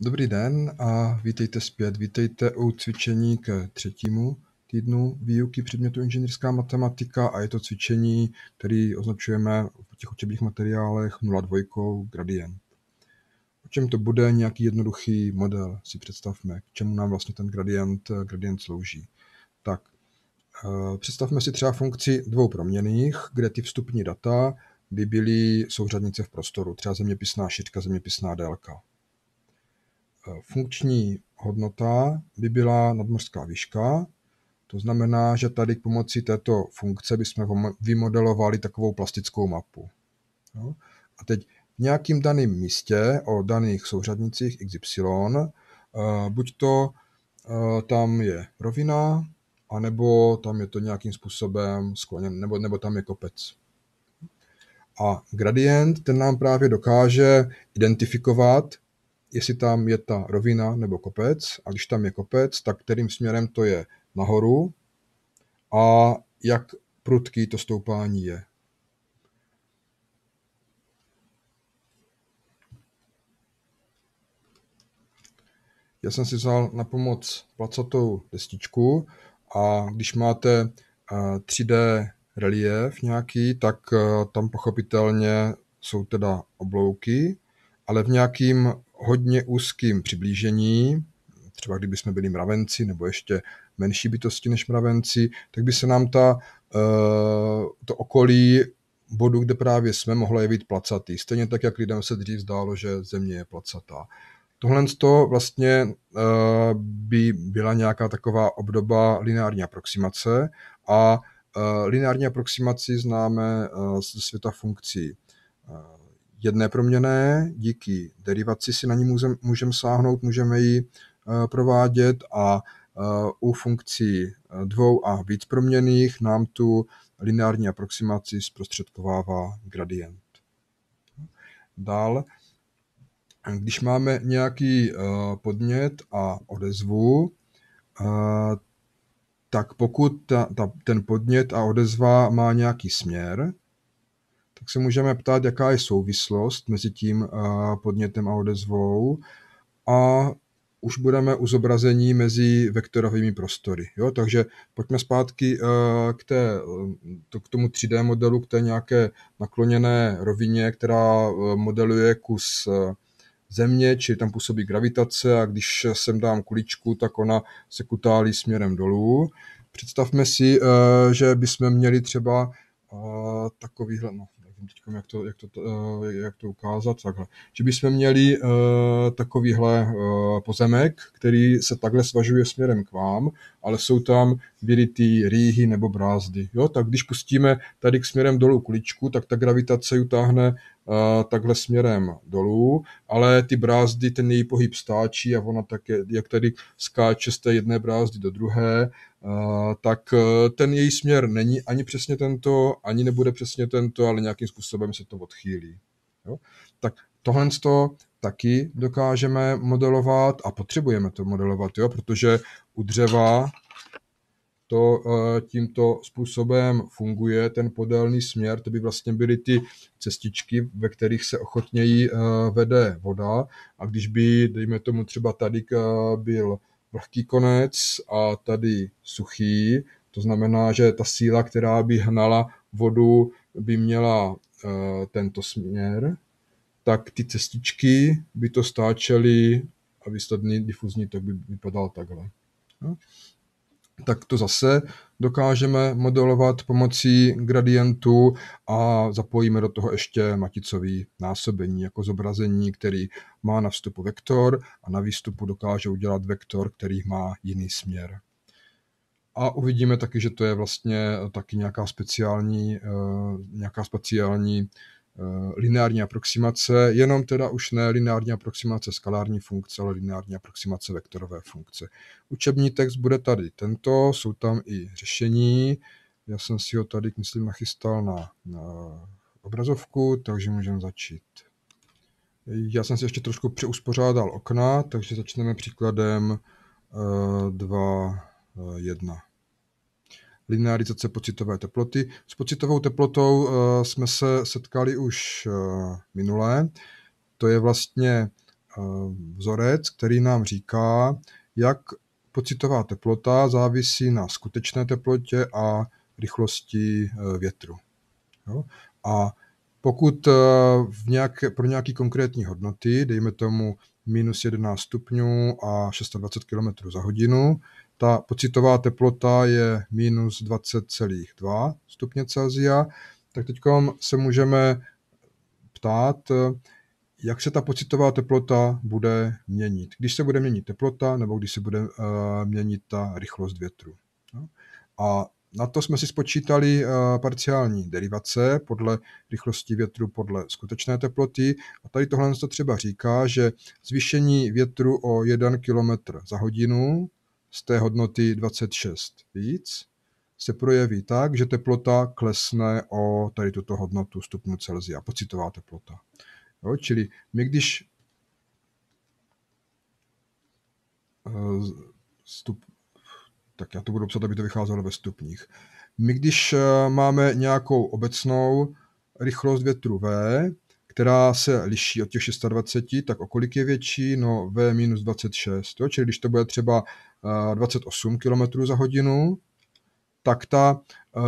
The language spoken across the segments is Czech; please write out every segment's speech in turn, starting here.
Dobrý den a vítejte zpět. Vítejte u cvičení k třetímu týdnu výuky předmětu inženýrská matematika a je to cvičení, který označujeme v těch učebních materiálech 0,2 gradient. O čem to bude? Nějaký jednoduchý model si představme, k čemu nám vlastně ten gradient, gradient slouží. Tak, eh, představme si třeba funkci dvou proměných, kde ty vstupní data by byly souřadnice v prostoru, třeba zeměpisná šířka, zeměpisná délka. Eh, funkční hodnota by byla nadmořská výška, to znamená, že tady k pomocí této funkce bychom vymodelovali takovou plastickou mapu. A teď v nějakým daném místě o daných souřadnicích XY, eh, buď to eh, tam je rovina, anebo tam je to nějakým způsobem skloněn, nebo, nebo tam je kopec. A gradient, ten nám právě dokáže identifikovat, jestli tam je ta rovina nebo kopec a když tam je kopec, tak kterým směrem to je nahoru a jak prudký to stoupání je. Já jsem si vzal na pomoc placatou destičku a když máte 3D relief nějaký, tak tam pochopitelně jsou teda oblouky, ale v nějakým hodně úzkým přiblížení, třeba kdyby jsme byli mravenci nebo ještě menší bytosti než mravenci, tak by se nám ta, eh, to okolí bodu, kde právě jsme, mohlo jevit placatý. Stejně tak, jak lidem se dřív zdálo, že země je placatá. Tohle to vlastně eh, by byla nějaká taková obdoba lineární aproximace a eh, lineární aproximaci známe ze světa funkcí jedné proměné, díky derivaci si na ní můžeme můžem sáhnout, můžeme ji eh, provádět a eh, u funkcí eh, dvou a víc proměných nám tu lineární aproximaci zprostředkovává gradient. Dál, když máme nějaký podnět a odezvu, tak pokud ta, ta, ten podnět a odezva má nějaký směr, tak se můžeme ptát, jaká je souvislost mezi tím eh, podnětem a odezvou a už budeme u zobrazení mezi vektorovými prostory. Jo? Takže pojďme zpátky eh, k, té, k tomu 3D modelu, k té nějaké nakloněné rovině, která eh, modeluje kus země, čili tam působí gravitace a když sem dám kuličku, tak ona se kutálí směrem dolů. Představme si, že bychom měli třeba takovýhle, no, teď jak to, jak to, eh, jak to ukázat, takhle. Že bychom měli eh, takovýhle eh, pozemek, který se takhle svažuje směrem k vám, ale jsou tam vyrity rýhy nebo brázdy. Jo, tak když pustíme tady k směrem dolů kuličku, tak ta gravitace ji táhne takhle směrem dolů, ale ty brázdy, ten její pohyb stáčí a ona také, jak tady skáče z té jedné brázdy do druhé, tak e, ten její směr není ani přesně tento, ani nebude přesně tento, ale nějakým způsobem se to odchýlí. Jo? Tak tohle to taky dokážeme modelovat a potřebujeme to modelovat, jo? protože u dřeva to e, tímto způsobem funguje, ten podélný směr, to by vlastně byly ty cestičky, ve kterých se ochotněji e, vede voda a když by, dejme tomu třeba tady byl vlhký konec a tady suchý. To znamená, že ta síla, která by hnala vodu, by měla eh, tento směr, tak ty cestičky by to stáčely a výsledný difuzní tok by vypadal takhle. No tak to zase dokážeme modelovat pomocí gradientu a zapojíme do toho ještě maticový násobení jako zobrazení, který má na vstupu vektor a na výstupu dokáže udělat vektor, který má jiný směr. A uvidíme taky, že to je vlastně taky nějaká speciální, eh, nějaká speciální Eh, lineární aproximace, jenom teda už ne lineární aproximace skalární funkce, ale lineární aproximace vektorové funkce. Učební text bude tady tento, jsou tam i řešení, já jsem si ho tady, myslím, nachystal na, na obrazovku, takže můžeme začít. Já jsem si ještě trošku přeuspořádal okna, takže začneme příkladem 2, eh, 1 linearizace pocitové teploty. S pocitovou teplotou eh, jsme se setkali už eh, minulé. To je vlastně eh, vzorec, který nám říká, jak pocitová teplota závisí na skutečné teplotě a rychlosti větru. Jo? A pokud v nějaké, pro nějaké konkrétní hodnoty, dejme tomu minus 11 stupňů a 620 km za hodinu, ta pocitová teplota je minus 20,2 stupně Celsia, tak teď se můžeme ptát, jak se ta pocitová teplota bude měnit. Když se bude měnit teplota, nebo když se bude uh, měnit ta rychlost větru. No? A na to jsme si spočítali eh, parciální derivace podle rychlosti větru, podle skutečné teploty. A tady tohle to třeba říká, že zvýšení větru o 1 km za hodinu z té hodnoty 26 víc, se projeví tak, že teplota klesne o tady tuto hodnotu stupňů Celsia, pocitová teplota. Jo, čili my když eh, stup, tak já to budu psát, aby to vycházelo ve stupních. My když eh, máme nějakou obecnou rychlost větru V, která se liší od těch 26, tak o kolik je větší? No V minus 26, jo? čili když to bude třeba 28 eh, km za hodinu, tak ta eh,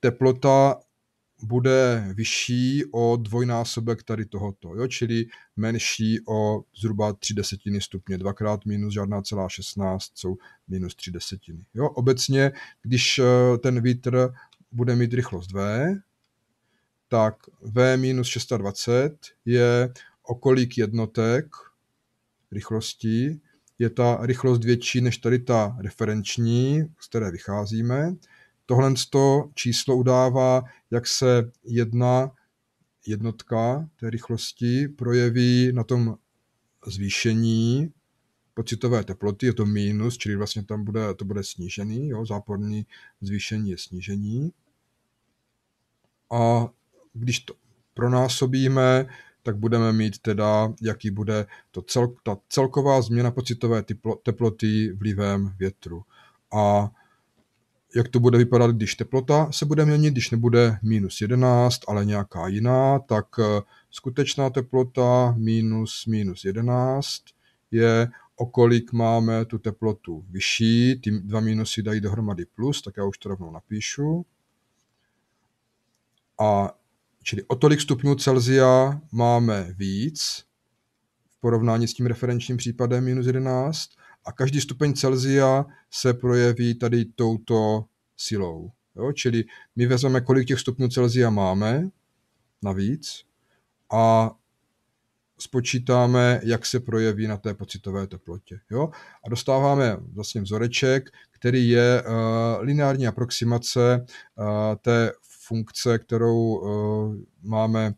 teplota bude vyšší o dvojnásobek tady tohoto, jo? čili menší o zhruba 3 desetiny stupně. Dvakrát minus žádná celá 16 jsou minus 3 desetiny. Jo? Obecně, když eh, ten vítr bude mít rychlost V, tak V minus 620 je okolik jednotek rychlostí je ta rychlost větší než tady ta referenční, z které vycházíme. Tohle číslo udává, jak se jedna jednotka té rychlosti projeví na tom zvýšení pocitové teploty, je to mínus, čili vlastně tam bude, to bude snížený, jo, záporný zvýšení je snížení. A když to pronásobíme, tak budeme mít teda, jaký bude to cel, ta celková změna pocitové teploty vlivem větru. A jak to bude vypadat, když teplota se bude měnit, když nebude minus 11, ale nějaká jiná, tak eh, skutečná teplota minus minus 11 je, okolik máme tu teplotu vyšší, ty dva minusy dají dohromady plus, tak já už to rovnou napíšu. A Čili o tolik stupňů Celzia máme víc v porovnání s tím referenčním případem minus 11 a každý stupeň Celzia se projeví tady touto silou. Jo? Čili my vezmeme, kolik těch stupňů Celzia máme navíc a spočítáme, jak se projeví na té pocitové teplotě. Jo? A dostáváme vlastně vzoreček, který je uh, lineární aproximace uh, té funkce, kterou eh, máme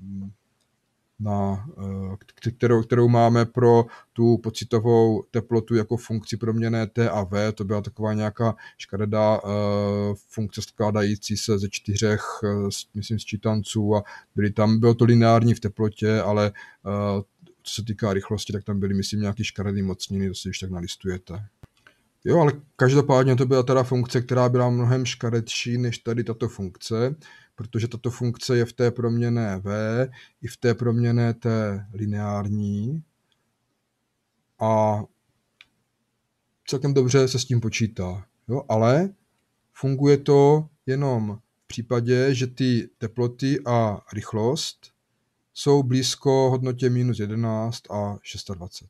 mm, na, eh, kterou, kterou máme pro tu pocitovou teplotu jako funkci proměné T a V. To byla taková nějaká škaredá eh, funkce skládající se ze čtyřech, myslím, sčítanců a byly tam, bylo to lineární v teplotě, ale co se týká rychlosti, tak tam byly, myslím, nějaký škaredý mocniny, to si když tak nalistujete. Jo, ale každopádně to byla teda funkce, která byla mnohem škaredší než tady tato funkce, protože tato funkce je v té proměné v i v té proměné té lineární a celkem dobře se s tím počítá. Jo, ale funguje to jenom v případě, že ty teploty a rychlost jsou blízko hodnotě minus 11 a 620.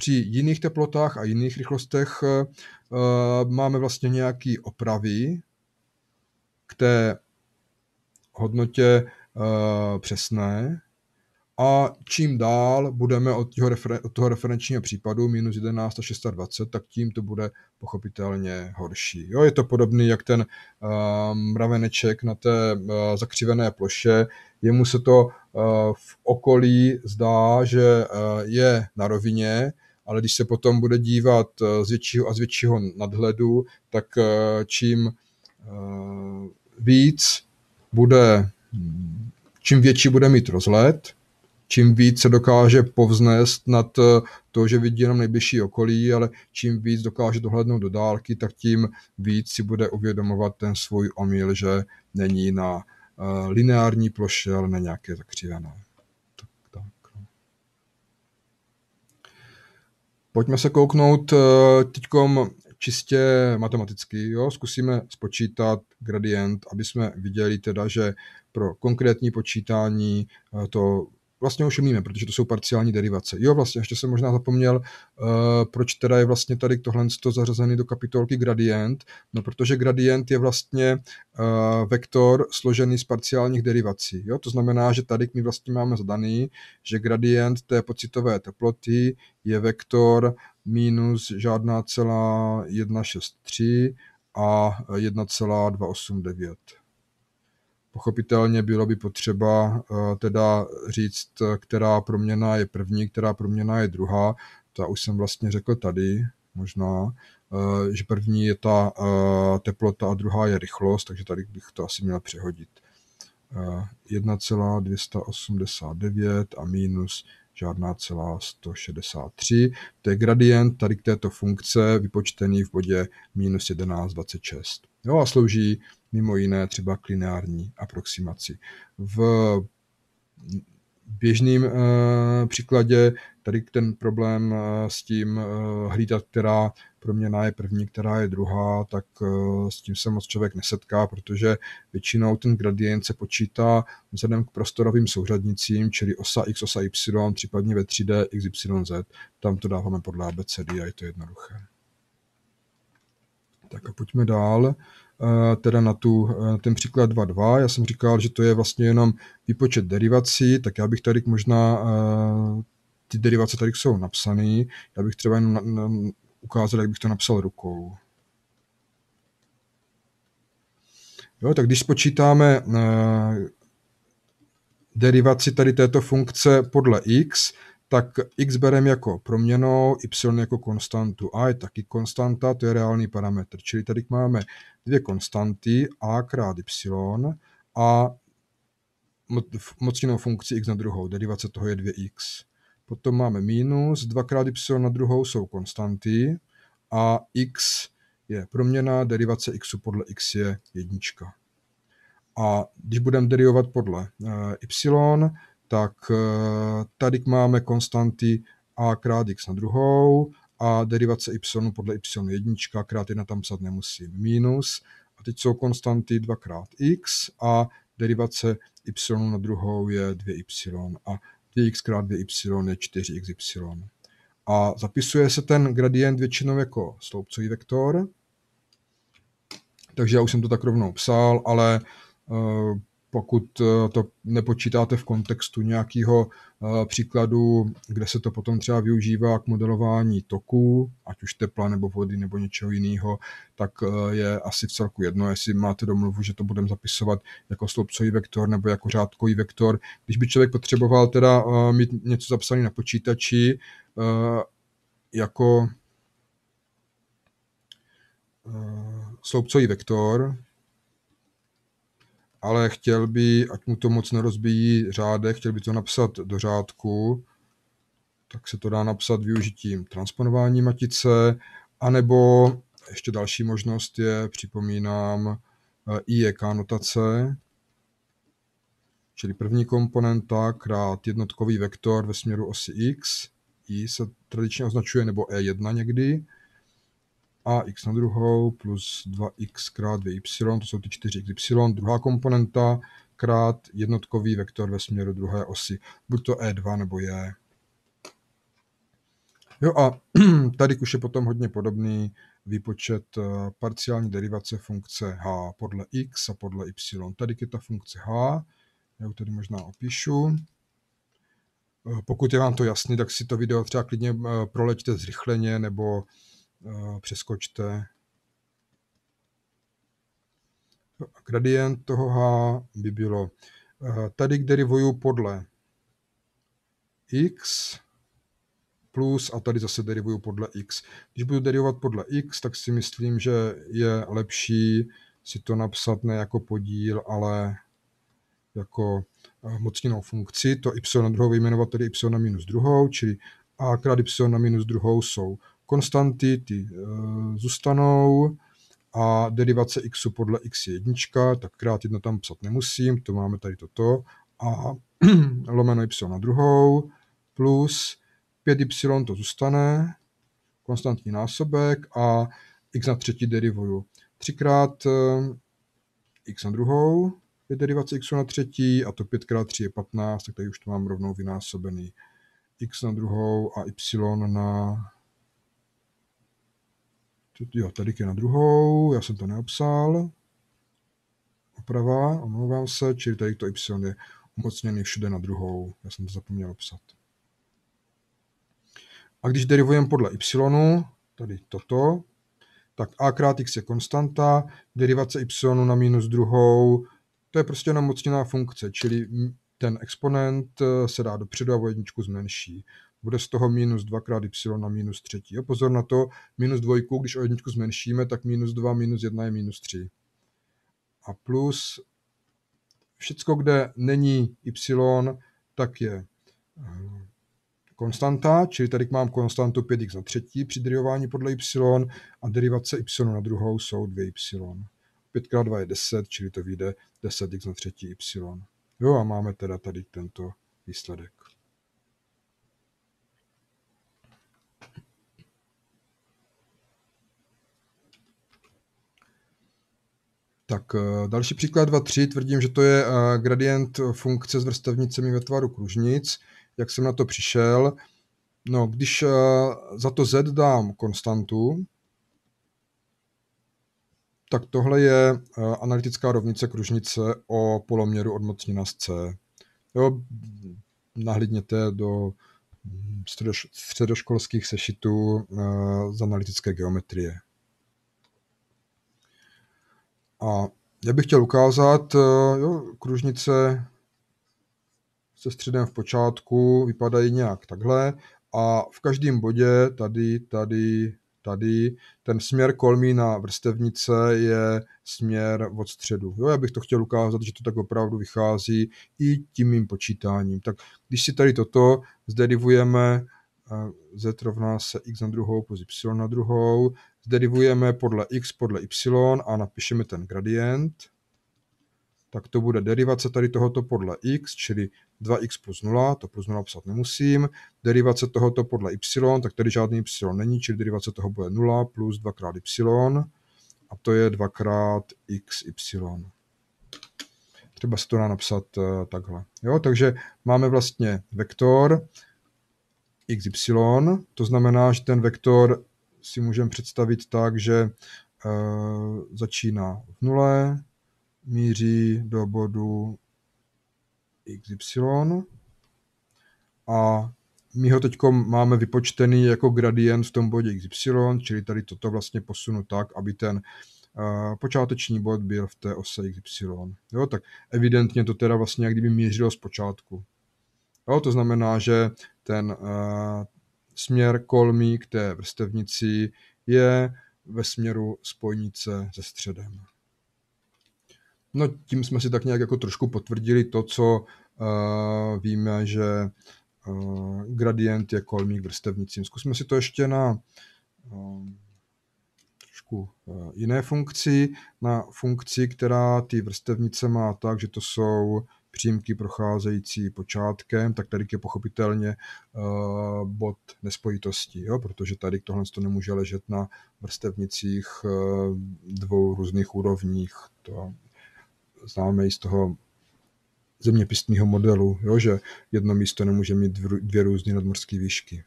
Při jiných teplotách a jiných rychlostech eh, eh, máme vlastně nějaké opravy k té hodnotě eh, přesné, a čím dál budeme od, těho refer- od toho referenčního případu minus 11 a 620, tak tím to bude pochopitelně horší. Jo, je to podobný, jak ten uh, mraveneček na té uh, zakřivené ploše. Jemu se to uh, v okolí zdá, že uh, je na rovině, ale když se potom bude dívat eh, z většího a z většího nadhledu, tak eh, čím eh, víc bude, čím větší bude mít rozhled, čím víc se dokáže povznést nad to, že vidí jenom nejbližší okolí, ale čím víc dokáže dohlednout do dálky, tak tím víc si bude uvědomovat ten svůj omyl, že není na lineární ploše, ale na nějaké zakřivené. Pojďme se kouknout eh, teďkom čistě matematicky. Jo? Zkusíme spočítat gradient, aby jsme viděli teda, že pro konkrétní počítání eh, to vlastně už umíme, protože to jsou parciální derivace. Jo, vlastně, ještě jsem možná zapomněl, uh, proč teda je vlastně tady tohle zařazený do kapitolky gradient. No, protože gradient je vlastně uh, vektor složený z parciálních derivací. Jo, to znamená, že tady my vlastně máme zadaný, že gradient té pocitové teploty je vektor minus žádná celá 163 a 1,289. Pochopitelně bylo by potřeba eh, teda říct, která proměna je první, která proměna je druhá. To už jsem vlastně řekl tady, možná, eh, že první je ta eh, teplota a druhá je rychlost, takže tady bych to asi měl přehodit. 1,289 a minus žádná celá 163. To je gradient tady k této funkce vypočtený v bodě minus 11,26. Jo a slouží mimo jiné třeba k lineární aproximaci. V běžném uh, eh, příkladě tady ten problém uh, s tím uh, hlídat, která proměna je první, která je druhá, tak uh, s tím se moc člověk nesetká, protože většinou ten gradient se počítá vzhledem k prostorovým souřadnicím, čili osa x, osa y, případně ve 3D x, y, z. Tam to dáváme podle ABCD a je to jednoduché. Tak a pojďme dál teda na, tu, na eh, ten příklad 2.2. Já jsem říkal, že to je vlastně jenom výpočet derivací, tak já bych tady možná, eh, ty derivace tady jsou napsané, já bych třeba jenom ukázal, jak bych to napsal rukou. Jo, tak když spočítáme eh, derivaci tady této funkce podle x, tak x bereme jako proměnou, y jako konstantu. a je taky konstanta, to je reálný parametr. Čili tady máme dvě konstanty, a krát y a mocninou funkci x na druhou, derivace toho je 2x. Potom máme minus, 2 krát y na druhou jsou konstanty a x je proměna, derivace x podle x je jednička. A když budeme derivovat podle eh, y, tak eh, tady máme konstanty a krát x na druhou a derivace y podle y jednička krát jedna tam psat nemusím, minus. A teď jsou konstanty 2 krát x a derivace y na druhou je 2y a 2x krát 2y je 4xy. A zapisuje se ten gradient většinou jako sloupcový vektor, takže já už jsem to tak rovnou psal, ale uh, pokud eh, to nepočítáte v kontextu nějakého eh, příkladu, kde se to potom třeba využívá k modelování toků, ať už tepla nebo vody nebo něčeho jiného, tak eh, je asi v celku jedno, jestli máte domluvu, že to budeme zapisovat jako sloupcový vektor nebo jako řádkový vektor. Když by člověk potřeboval teda mít něco zapsané na počítači, jako sloupcový vektor, ale chtěl by, ať mu to moc nerozbíjí řádek, chtěl by to napsat do řádku, tak se to dá napsat využitím transponování matice, anebo ještě další možnost je, připomínám, eh, IEK notace, čili první komponenta krát jednotkový vektor ve směru osy x, i se tradičně označuje, nebo E1 někdy, ax na druhou plus 2x krát 2y, to jsou ty 4xy, druhá komponenta krát jednotkový vektor ve směru druhé osy, buď to E2 nebo je. Jo a tady už je potom hodně podobný výpočet eh, parciální derivace funkce h podle x a podle y. Tady je ta funkce h, já ji tady možná opíšu. Eh, pokud je vám to jasný, tak si to video třeba klidně eh, proleďte zrychleně nebo Eh, přeskočte. No, gradient toho H by bylo eh, tady, kde derivuju podle x plus a tady zase derivuju podle x. Když budu derivovat podle x, tak si myslím, že je lepší si to napsat ne jako podíl, ale jako eh, mocninou funkci, to y na druhou vyjmenovat tedy y na minus druhou, čili a krát y na minus druhou jsou konstanty ty eh, zůstanou a derivace x podle x je jednička, tak krát jedna tam psat nemusím, to máme tady toto a lomeno y na druhou plus 5y to zůstane, konstantní násobek a x na třetí derivuju. Třikrát eh, x na druhou je derivace x na třetí a to 5 krát 3 je 15, tak tady už to mám rovnou vynásobený x na druhou a y na Jo, tady je na druhou, já jsem to neopsal, Oprava, omlouvám se, čili tady to Y je umocněný všude na druhou. Já jsem to zapomněl psat. A když derivujeme podle y, tady toto, tak a krát x je konstanta, derivace y na minus druhou, to je prostě namocněná funkce, čili ten exponent eh, se dá dopředu a o jedničku zmenší bude z toho minus 2 krát y na minus 3. Jo, pozor na to, minus 2, když o jedničku zmenšíme, tak minus 2, minus 1 je minus 3. A plus všecko, kde není y, tak je eh, konstanta, čili tady mám konstantu 5x na třetí při derivování podle y a derivace y na druhou jsou 2y. 5 x 2 je 10, čili to vyjde 10x na třetí y. Jo a máme teda tady tento výsledek. Tak eh, další příklad 2.3. Tvrdím, že to je eh, gradient funkce s vrstevnicemi ve tvaru kružnic. Jak jsem na to přišel? No, když eh, za to z dám konstantu, tak tohle je analytická rovnice kružnice o poloměru od z C. Jo, nahlídněte do mm, středoškolských sešitů z analytické geometrie. A já bych chtěl ukázat, eh, jo, kružnice se středem v počátku vypadají nějak takhle a v každém bodě tady, tady, tady, ten směr kolmí na vrstevnice je směr od středu. Jo, já bych to chtěl ukázat, že to tak opravdu vychází i tím mým počítáním. Tak když si tady toto zderivujeme eh, z rovná se x na druhou plus y na druhou, zderivujeme podle x podle y a napíšeme ten gradient, tak to bude derivace tady tohoto podle x, čili 2x plus 0, to plus 0 psát nemusím, derivace tohoto podle y, tak tady žádný y není, čili derivace toho bude 0 plus 2 krát y, a to je 2 krát xy. Třeba se to dá napsat eh, takhle. Jo, takže máme vlastně vektor xy, to znamená, že ten vektor si můžeme představit tak, že eh, začíná v nule, míří do bodu XY a my ho teď máme vypočtený jako gradient v tom bodě XY, čili tady toto vlastně posunu tak, aby ten eh, počáteční bod byl v té ose XY. Jo, tak evidentně to teda vlastně jak kdyby mířilo z počátku. Jo, to znamená, že ten, eh, směr kolmí k té vrstevnici je ve směru spojnice se středem. No tím jsme si tak nějak jako trošku potvrdili to, co uh, víme, že uh, gradient je kolmí k vrstevnicím. Zkusme si to ještě na uh, trošku uh, jiné funkci, na funkci, která ty vrstevnice má tak, že to jsou přímky procházející počátkem, tak tady je pochopitelně eh, bod nespojitosti, jo? protože tady tohle to nemůže ležet na vrstevnicích eh, dvou různých úrovních. To známe i z toho zeměpisného modelu, jo? že jedno místo nemůže mít dvě různé nadmorské výšky.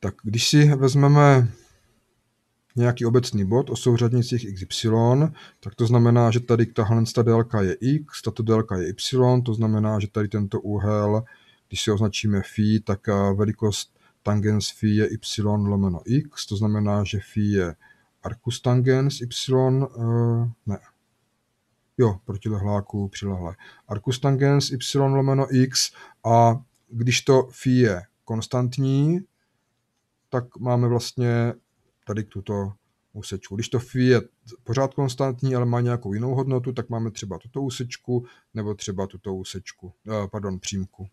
Tak když si vezmeme nějaký obecný bod o souřadnicích XY, tak to znamená, že tady tahle ta délka je X, tato délka je Y, to znamená, že tady tento úhel, když si označíme phi, tak eh, velikost tangens phi je Y lomeno X, to znamená, že phi je arcus tangens Y, eh, ne, jo, protilehláku, přilehle, Arcus tangens y lomeno x a když to phi je konstantní, tak máme vlastně tady tuto úsečku. Když to phi je pořád konstantní, ale má nějakou jinou hodnotu, tak máme třeba tuto úsečku nebo třeba tuto úsečku, eh, pardon, přímku.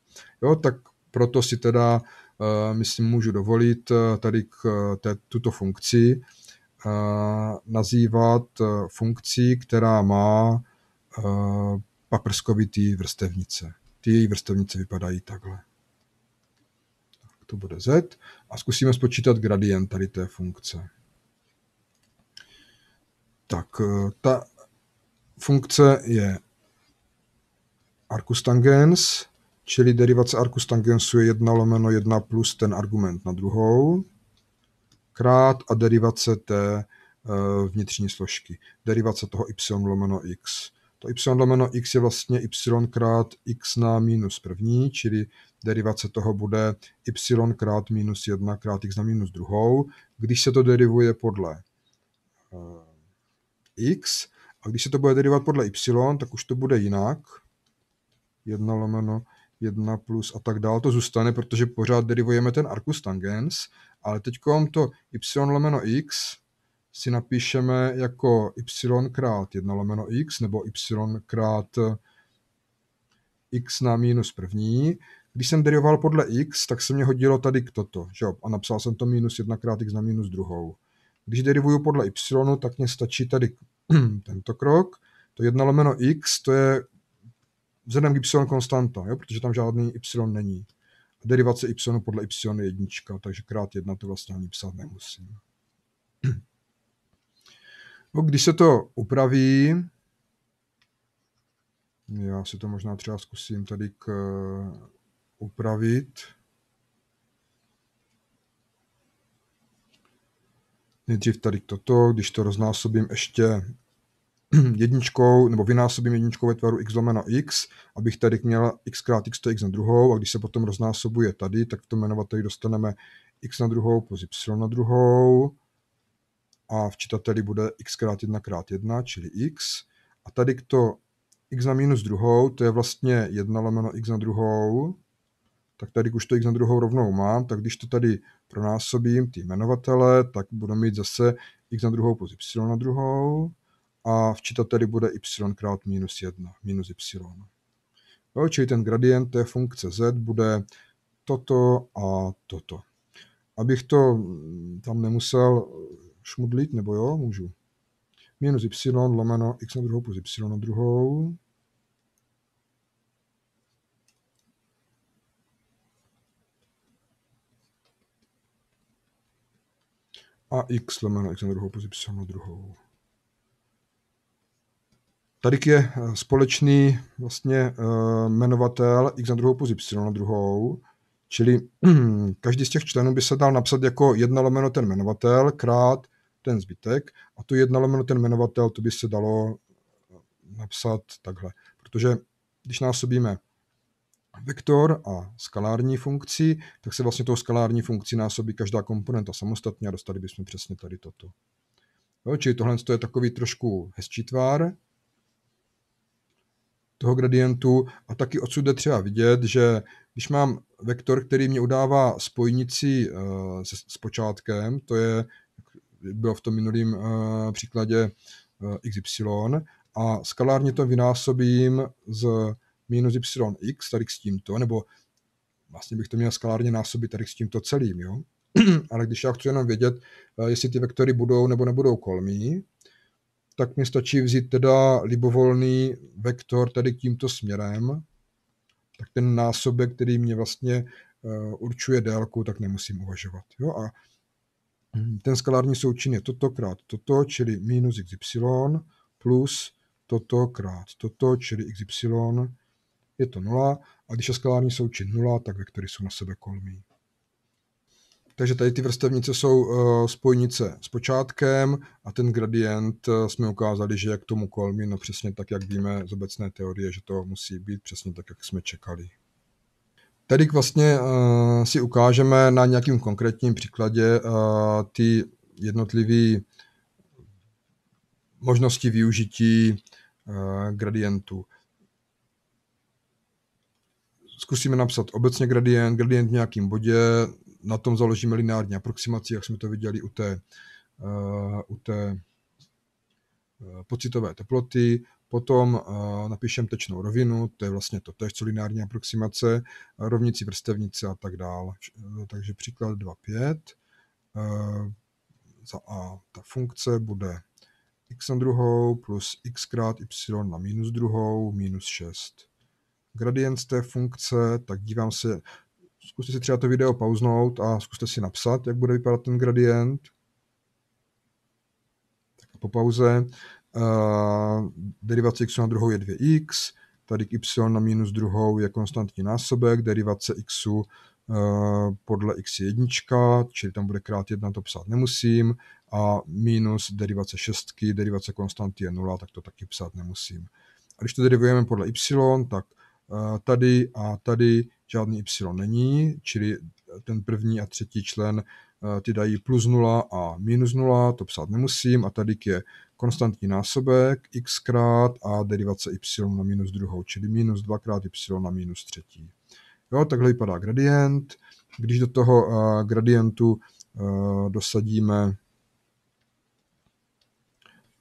Jo, tak proto si teda, eh, myslím, můžu dovolit eh, tady k té, tuto funkci nazývat funkcí, která má paprskovitý vrstevnice. Ty její vrstevnice vypadají takhle to bude z a zkusíme spočítat gradient tady té funkce. Tak eh, ta funkce je arcus tangens, čili derivace arcus tangensu je 1 lomeno 1 plus ten argument na druhou krát a derivace té eh, vnitřní složky. Derivace toho y lomeno x. To y lomeno x je vlastně y krát x na minus první, čili derivace toho bude y krát minus 1 krát x na minus druhou, když se to derivuje podle eh, x, a když se to bude derivovat podle y, tak už to bude jinak. 1 lomeno 1 plus a tak dál to zůstane, protože pořád derivujeme ten arcus tangens, ale teď to y lomeno x si napíšeme jako y krát 1 lomeno x nebo y krát eh, x na minus první. Když jsem derivoval podle x, tak se mě hodilo tady k toto, že a napsal jsem to minus 1 krát x na minus druhou. Když derivuju podle y, tak mě stačí tady tento krok, to 1 lomeno x, to je vzhledem k y konstanta, jo? protože tam žádný y není. Derivace y podle y je jednička, takže krát 1 to vlastně ani psát nemusím. No, když se to upraví, já si to možná třeba zkusím tady k, eh, upravit. Nejdřív tady toto, když to roznásobím ještě jedničkou, nebo vynásobím jedničkou ve tvaru x lomeno x, abych tady měl x krát x to x na druhou, a když se potom roznásobuje tady, tak v tom jmenovateli dostaneme x na druhou plus y na druhou a v čitateli bude x krát 1 krát 1, čili x. A tady to x na minus druhou, to je vlastně 1 lomeno x na druhou, tak tady už to x na druhou rovnou mám, tak když to tady pronásobím, ty jmenovatele, tak budu mít zase x na druhou plus y na druhou a v čitateli bude y krát minus 1, minus y. Jo, čili ten gradient té funkce z bude toto a toto. Abych to mm, tam nemusel šmudlit, nebo jo, můžu. Minus y lomeno x na druhou plus y na druhou. a x lomeno x na druhou plus y na druhou. Tady je eh, společný vlastně eh, jmenovatel x na druhou plus y na druhou, čili každý z těch členů by se dal napsat jako 1 lomeno ten jmenovatel krát ten zbytek a to jedna lomeno ten jmenovatel, to by se dalo eh, napsat takhle, protože když násobíme vektor a skalární funkci, tak se vlastně tou skalární funkcí násobí každá komponenta samostatně a dostali bychom přesně tady toto. Jo, čili tohle je takový trošku hezčí tvár toho gradientu a taky odsud jde třeba vidět, že když mám vektor, který mě udává spojnici eh, se, s počátkem, to je bylo v tom minulém eh, příkladě eh, xy, a skalárně to vynásobím z minus yx tady s tímto, nebo vlastně bych to měl skalárně násobit tady s tímto celým, jo? ale když já chci jenom vědět, eh, jestli ty vektory budou nebo nebudou kolmí, tak mi stačí vzít teda libovolný vektor tady tímto směrem, tak ten násobek, který mě vlastně určuje délku, tak nemusím uvažovat. Jo? A Hm, ten skalární součin je toto krát toto, čili minus xy, plus toto krát toto, čili xy, je to 0. A když je skalární součin 0, tak vektory jsou na sebe kolmí. Takže tady ty vrstevnice jsou eh, spojnice s počátkem a ten gradient eh, jsme ukázali, že je k tomu kolmí, no přesně tak, jak víme z obecné teorie, že to musí být přesně tak, jak jsme čekali. Tady vlastně uh, si ukážeme na nějakým konkrétním příkladě uh, ty jednotlivé možnosti využití uh, eh, gradientu. Zkusíme napsat obecně gradient, gradient v nějakém bodě, na tom založíme lineární aproximaci, jak jsme to viděli u té, uh, u té pocitové teploty, Potom eh, napíšem tečnou rovinu, to je vlastně to tež, co lineární aproximace, eh, rovnici vrstevnice a tak dál. Eh, takže příklad 2,5. Za A ta funkce bude x na druhou plus x krát y na minus druhou minus 6. Gradient z té funkce, tak dívám se, zkuste si třeba to video pauznout a zkuste si napsat, jak bude vypadat ten gradient. Tak po pauze Eh, derivace x na druhou je 2x, tady k y na minus druhou je konstantní násobek, derivace xu eh, podle x je jednička, čili tam bude krát jedna, to psát nemusím, a minus derivace šestky, derivace konstanty je nula, tak to taky psát nemusím. A když to derivujeme podle y, tak eh, tady a tady žádný y není, čili ten první a třetí člen ty dají plus 0 a minus 0, to psát nemusím, a tady je konstantní násobek x krát a derivace y na minus druhou, čili minus 2 krát y na minus třetí. Jo, takhle vypadá gradient. Když do toho eh, gradientu eh, dosadíme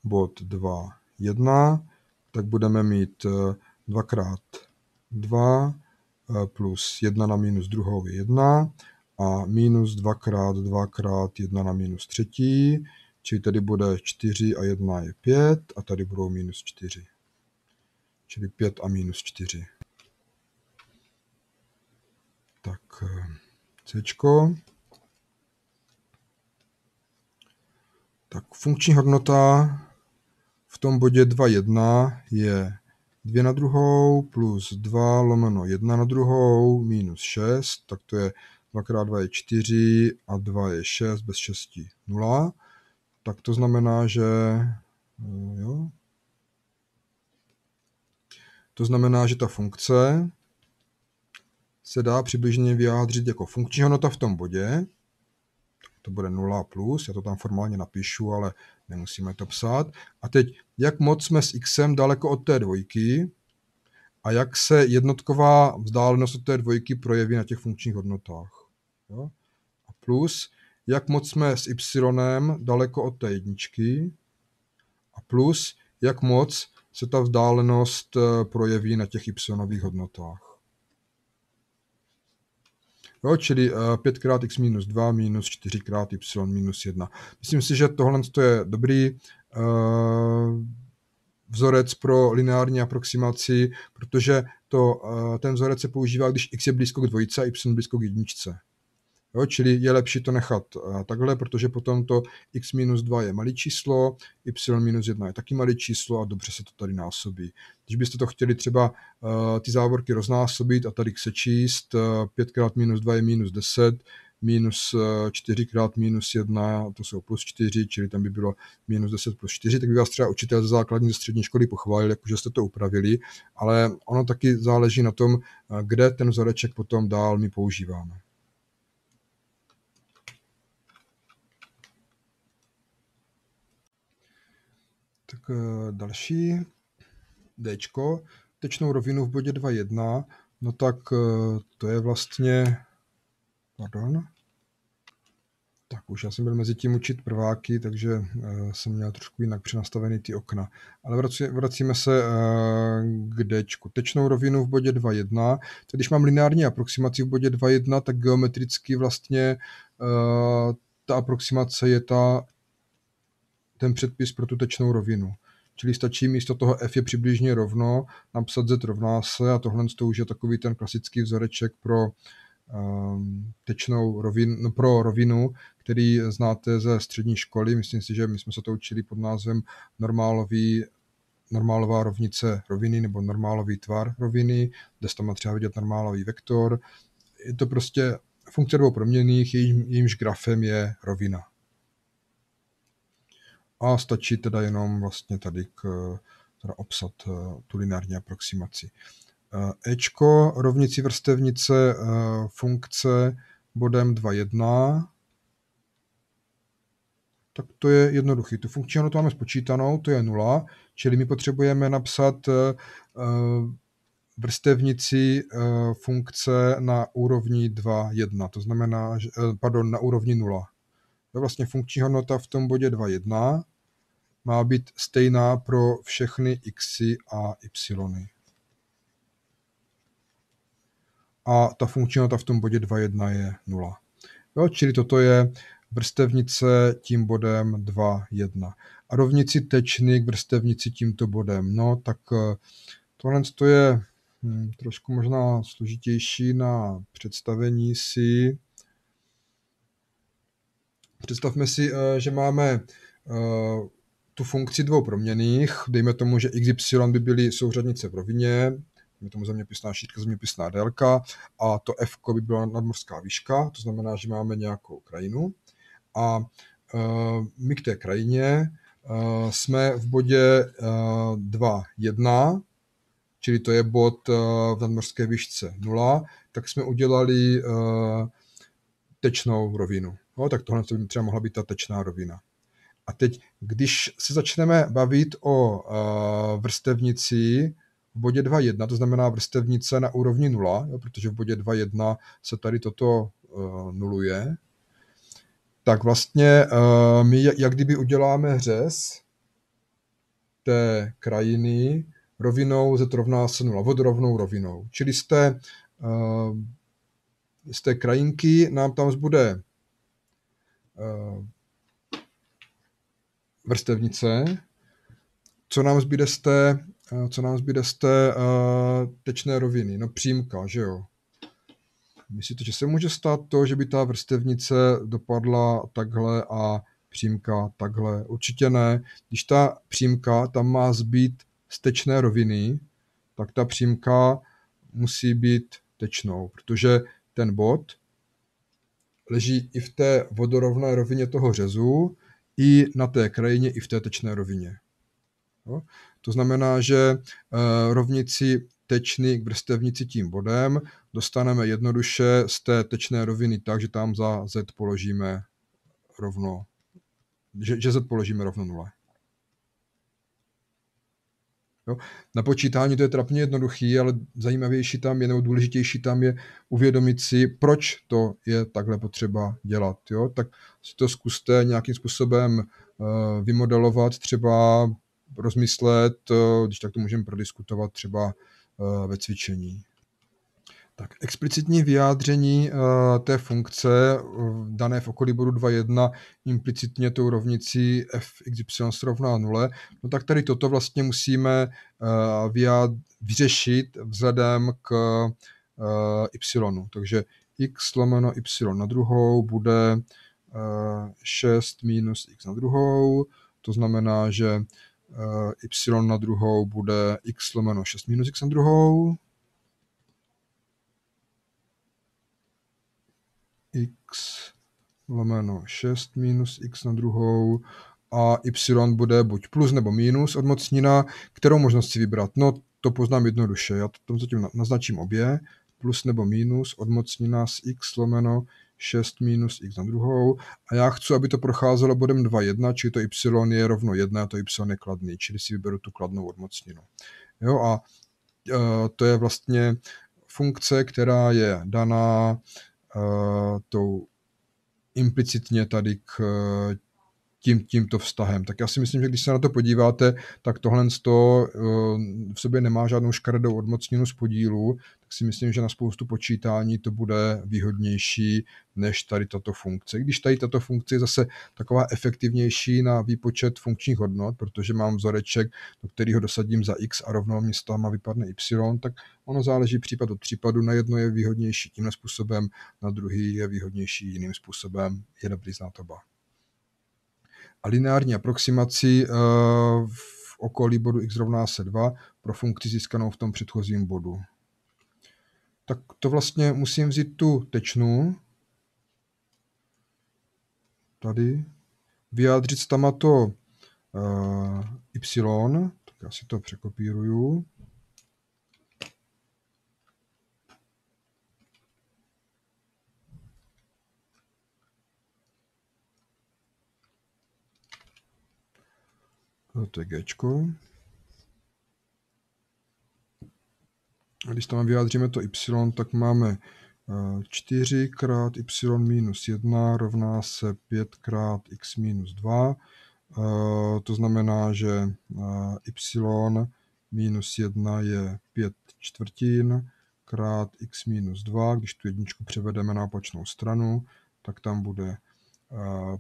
bod 2, 1, tak budeme mít 2 krát 2 plus 1 na minus druhou je 1 a minus 2 krát 2 krát 1 na minus třetí Čili tady bude 4 a 1 je 5 a tady budou minus 4. Čili 5 a minus 4. Tak eh, C. Tak funkční hodnota v tom bodě 2, 1 je 2 na druhou plus 2 lomeno 1 na druhou minus 6, tak to je 2 x 2 je 4 a 2 je 6, bez 6 0 tak to znamená, že eh, jo, to znamená, že ta funkce se dá přibližně vyjádřit jako funkční hodnota v tom bodě. To bude 0 plus, já to tam formálně napíšu, ale nemusíme to psát. A teď, jak moc jsme s xem daleko od té dvojky a jak se jednotková vzdálenost od té dvojky projeví na těch funkčních hodnotách. Jo? A plus, jak moc jsme s Y daleko od té jedničky a plus, jak moc se ta vzdálenost eh, projeví na těch Y hodnotách. Jo, čili 5x eh, x minus 2 minus 4x y minus 1. Myslím si, že tohle je dobrý eh, vzorec pro lineární aproximaci, protože to, ten vzorec se používá, když x je blízko k dvojice a y blízko k jedničce. Jo, čili je lepší to nechat eh, takhle, protože potom to x minus 2 je malé číslo, y minus 1 je taky malé číslo a dobře se to tady násobí. Když byste to chtěli třeba uh, ty závorky roznásobit a tady sečíst, uh, eh, 5x minus 2 je minus 10, minus 4x minus 1, to jsou plus 4, čili tam by bylo minus 10 plus 4, tak by vás třeba učitel ze základní ze střední školy pochválil, jako že jste to upravili, ale ono taky záleží na tom, kde ten vzoreček potom dál my používáme. Tak eh, další, D, tečnou rovinu v bodě 2.1, no tak eh, to je vlastně, pardon, tak už já jsem byl mezi tím učit prváky, takže eh, jsem měl trošku jinak přenastavený ty okna. Ale vrací, vracíme se k D. Tečnou rovinu v bodě 2.1. Tedy když mám lineární aproximaci v bodě 2.1, tak geometricky vlastně ta aproximace je ta ten předpis pro tu tečnou rovinu. Čili stačí místo toho f je přibližně rovno napsat z rovná se a tohle to už je takový ten klasický vzoreček pro um, tečnou rovinu, no, pro rovinu, který znáte ze střední školy. Myslím si, že my jsme se to učili pod názvem normálový normálová rovnice roviny nebo normálový tvar roviny, kde se tam má třeba vidět normálový vektor. Je to prostě funkce dvou proměných, jejím, jejímž grafem je rovina a stačí teda jenom vlastně tady k teda obsat tu eh, lineární aproximaci. Eh, Ečko rovnici vrstevnice eh, funkce bodem 2,1 tak to je jednoduchý. Tu funkční hodnotu máme spočítanou, to je 0, čili my potřebujeme napsat vrstevnici funkce na úrovni 2,1, to znamená, pardon, na úrovni 0. To je vlastně funkční hodnota v tom bodě 2,1 má být stejná pro všechny x a y. A ta funkčnota v tom bodě 2,1 je 0. Jo, čili toto je vrstevnice tím bodem 2,1. A rovnici tečny k vrstevnici tímto bodem. No, tak eh, tohle to je hm, trošku možná složitější na představení si. Představme si, eh, že máme eh, tu funkci dvou proměných, dejme tomu, že xy by byly souřadnice v rovině, dejme tomu zeměpisná šířka, zeměpisná délka, a to f by byla nadmorská výška, to znamená, že máme nějakou krajinu. A e, my k té krajině e, jsme v bodě 2.1, e, čili to je bod v nadmorské výšce 0, tak jsme udělali tečnou rovinu. No, tak tohle by třeba mohla být ta tečná rovina. A teď, když se začneme bavit o uh, vrstevnici v bodě 2.1, to znamená vrstevnice na úrovni 0, jo, protože v bodě 2.1 se tady toto uh, nuluje, tak vlastně uh, my jak kdyby uděláme řez té krajiny rovinou z rovná se 0, vod rovinou. Čili z té, uh, z té krajinky nám tam zbude vrstevnice. Co nám zbyde z té, eh, co nám zbyde z té eh, tečné roviny? No přímka, že jo? Myslíte, že se může stát to, že by ta vrstevnice dopadla takhle a přímka takhle? Určitě ne. Když ta přímka tam má zbyt z tečné roviny, tak ta přímka musí být tečnou, protože ten bod leží i v té vodorovné rovině toho řezu i na té krajině, i v té tečné rovině. Jo? To znamená, že eh, rovnici tečny k vrstevnici tím bodem dostaneme jednoduše z té tečné roviny tak, že tam za z položíme rovno, že, že z položíme rovno nule. Jo? Na počítání to je trapně jednoduchý, ale zajímavější tam je, nebo důležitější tam je uvědomit si, proč to je takhle potřeba dělat. Jo? Tak si to zkuste nějakým způsobem uh, vymodelovat, třeba rozmyslet, uh, když tak to můžeme prodiskutovat třeba uh, ve cvičení. Tak explicitní vyjádření eh, té funkce eh, dané v okolí bodu 2.1 implicitně tou rovnicí fxy se rovná 0, no tak tady toto vlastně musíme eh, vyřešit vzhledem k y. Takže x lomeno y na druhou bude 6 minus x na druhou, to znamená, že y na druhou bude x lomeno 6 minus x na druhou, x lomeno 6 minus x na druhou a y bude buď plus nebo minus od mocnina. Kterou možnost si vybrat? No, to poznám jednoduše. Já to tam zatím naznačím obě. Plus nebo minus od mocnina z x lomeno 6 minus x na druhou a já chci, aby to procházelo bodem 2, 1, čili to y je rovno 1, to y je kladný, čili si vyberu tu kladnou odmocninu. Jo, a e, to je vlastně funkce, která je daná tou implicitně tady k tím, tímto vztahem. Tak já si myslím, že když se na to podíváte, tak tohle to eh, v sobě nemá žádnou škaredou odmocněnu z podílu, tak si myslím, že na spoustu počítání to bude výhodnější než tady tato funkce. Když tady tato funkce je zase taková efektivnější na výpočet funkčních hodnot, protože mám vzoreček, do kterého dosadím za x a rovnou mě z tam vypadne y, tak ono záleží případ od případu. Na jedno je výhodnější tímhle způsobem, na druhý je výhodnější jiným způsobem. Je dobrý znát oba a lineární aproximaci eh, v okolí bodu x rovná se 2 pro funkci získanou v tom předchozím bodu. Tak to vlastně musím vzít tu tečnu, tady, vyjádřit to eh, y, tak já si to překopíruju, No, to je Gčko. A když tam vyjádříme to y, tak máme 4 eh, krát y minus 1 rovná se 5 krát x minus 2. Eh, to znamená, že eh, y minus 1 je 5 čtvrtin krát x minus 2. Když tu jedničku převedeme na opačnou stranu, tak tam bude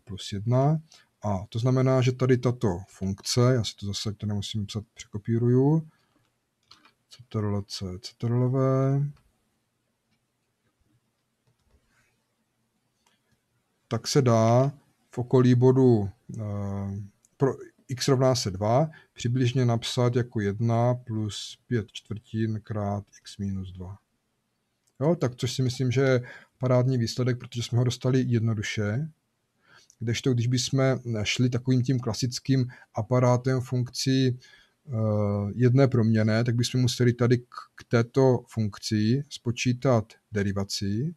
plus 1. A to znamená, že tady tato funkce, já si to zase to nemusím psat, překopíruju, ctrl-c, ctrl-v, tak se dá v okolí bodu eh, pro x rovná se 2 přibližně napsat jako 1 plus 5 čtvrtin krát x minus 2. Jo, tak což si myslím, že je parádní výsledek, protože jsme ho dostali jednoduše. Kdežto, když bychom šli takovým tím klasickým aparátem funkcí eh, jedné proměné, tak bychom museli tady k této funkci spočítat derivaci,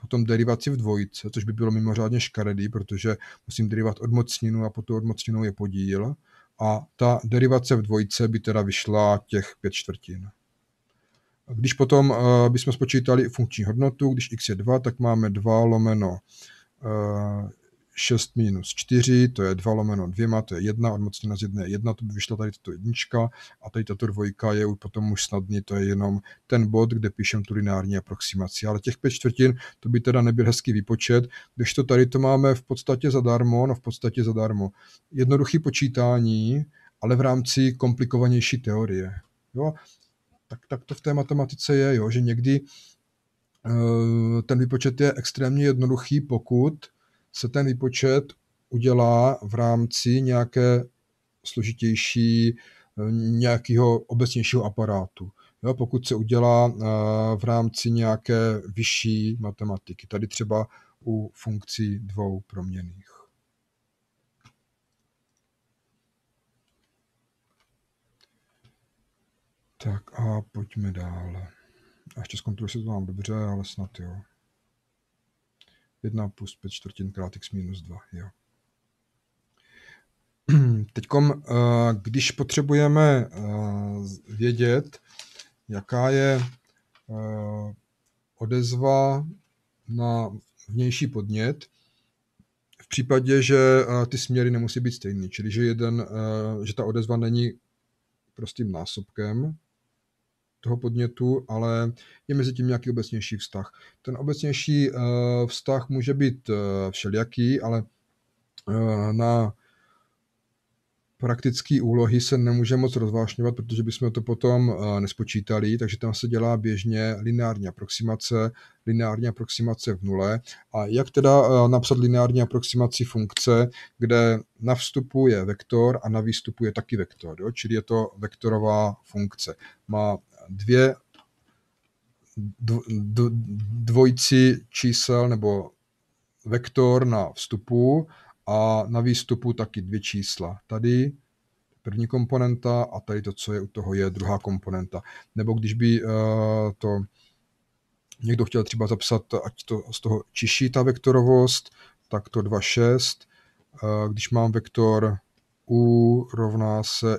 potom derivaci v dvojice, což by bylo mimořádně škaredý, protože musím derivovat odmocninu a potom odmocninou je podíl. A ta derivace v dvojice by teda vyšla těch pět čtvrtin. Když potom eh, bychom spočítali funkční hodnotu, když x je 2, tak máme 2 lomeno eh, 6 minus 4, to je 2 lomeno 2, to je 1, odmocněna z 1 je 1, to by vyšla tady tato jednička a tady tato dvojka je potom už snadný, to je jenom ten bod, kde píšem tu lineární aproximaci. Ale těch 5 čtvrtin, to by teda nebyl hezký výpočet, když to tady to máme v podstatě zadarmo, no v podstatě zadarmo. Jednoduchý počítání, ale v rámci komplikovanější teorie. Jo? Tak, tak to v té matematice je, jo? že někdy eh, ten výpočet je extrémně jednoduchý, pokud se ten výpočet udělá v rámci nějaké složitější, eh, nějakého obecnějšího aparátu. Jo, pokud se udělá eh, v rámci nějaké vyšší matematiky, tady třeba u funkcí dvou proměných. Tak a pojďme dál. A ještě zkontroluji, jestli to mám dobře, ale snad jo. 1 plus 5 čtvrtin krát x minus 2. Jo. Teď, eh, když potřebujeme eh, vědět, jaká je eh, odezva na vnější podnět, v případě, že ty směry nemusí být stejný, čili že, jeden, že ta odezva není prostým násobkem toho podnětu, ale je mezi tím nějaký obecnější vztah. Ten obecnější eh, vztah může být eh, všelijaký, ale eh, na praktické úlohy se nemůže moc rozvášňovat, protože bychom to potom nespočítali, takže tam se dělá běžně lineární aproximace, lineární aproximace v nule. A jak teda napsat lineární aproximaci funkce, kde na vstupu je vektor a na výstupu je taky vektor, jo? čili je to vektorová funkce. Má dvě dvojici čísel nebo vektor na vstupu a na výstupu taky dvě čísla. Tady první komponenta a tady to, co je u toho, je druhá komponenta. Nebo když by eh, to někdo chtěl třeba zapsat, ať to z toho čiší ta vektorovost, tak to 2,6. Eh, když mám vektor u rovná se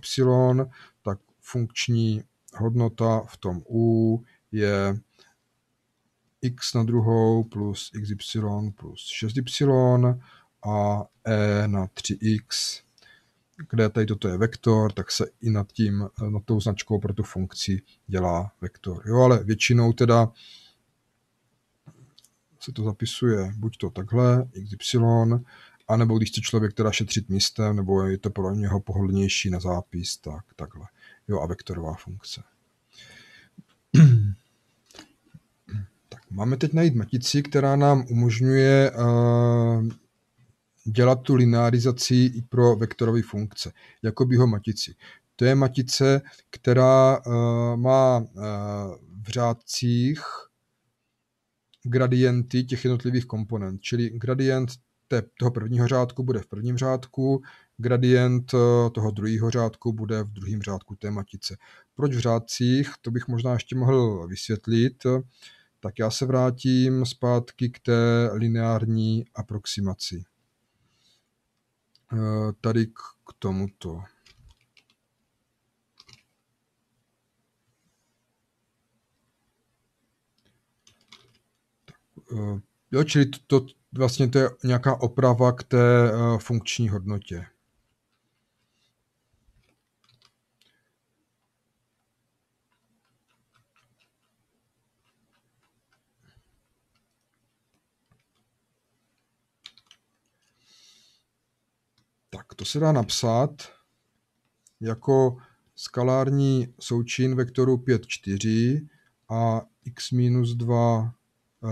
xy, tak funkční hodnota v tom u je x na druhou plus xy plus 6y a e na 3x, kde tady toto je vektor, tak se i nad tím, nad tou značkou pro tu funkci dělá vektor. Jo, ale většinou teda se to zapisuje buď to takhle, xy, anebo když chce člověk teda šetřit místem, nebo je to pro něho pohodlnější na zápis, tak takhle. Jo, a vektorová funkce. tak, máme teď najít matici, která nám umožňuje uh, dělat tu linearizaci i pro vektorové funkce, jako by ho matici. To je matice, která uh, má uh, v řádcích gradienty těch jednotlivých komponent, čili gradient té, toho prvního řádku bude v prvním řádku, Gradient eh, toho druhého řádku bude v druhém řádku tématice. Proč v řádcích? To bych možná ještě mohl vysvětlit. Tak já se vrátím zpátky k té lineární aproximaci. Eh, tady k tomuto. Eh, jo, čili to, to, vlastně to je nějaká oprava k té funkční hodnotě. Tak to se dá napsat jako skalární součin vektoru 5, 4 a x minus 2,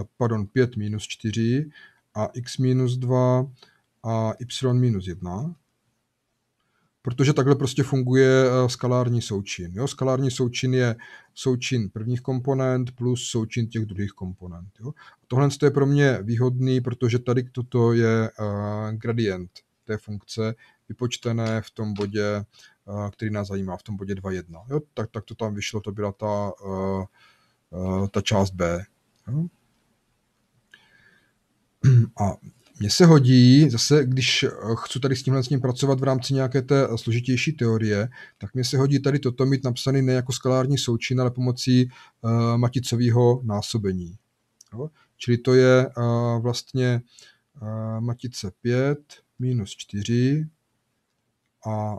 eh, pardon, 5 minus 4 a x minus 2 a y minus 1. Protože takhle prostě funguje eh, skalární součin. Jo? Skalární součin je součin prvních komponent plus součin těch druhých komponent. Jo? A Tohle je pro mě výhodný, protože tady toto je uh, gradient té funkce vypočtené v tom bodě, eh, který nás zajímá, v tom bodě 2.1. Jo, tak, tak to tam vyšlo, to byla ta, eh, eh, ta část B. Jo. A mně se hodí, zase když chci tady s tímhle s ním pracovat v rámci nějaké té složitější teorie, tak mně se hodí tady toto mít napsaný ne jako skalární součin, ale pomocí uh, maticového násobení. Jo? Čili to je uh, vlastně uh, matice 5, minus 4 a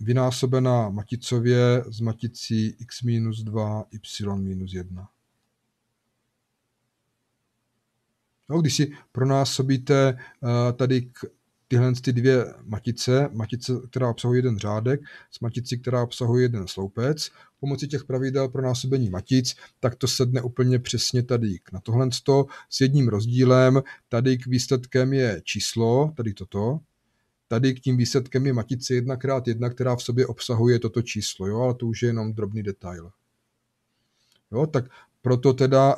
vynásobená maticově z maticí x minus 2, y minus 1. No, když si pronásobíte eh, tady k tyhle ty dvě matice, matice, která obsahuje jeden řádek, s matici, která obsahuje jeden sloupec, pomocí těch pravidel pro násobení matic, tak to sedne úplně přesně tady na tohle s jedním rozdílem. Tady k výsledkem je číslo, tady toto, tady k tím výsledkem je matice 1x1, která v sobě obsahuje toto číslo, jo, ale to už je jenom drobný detail. Jo, tak proto teda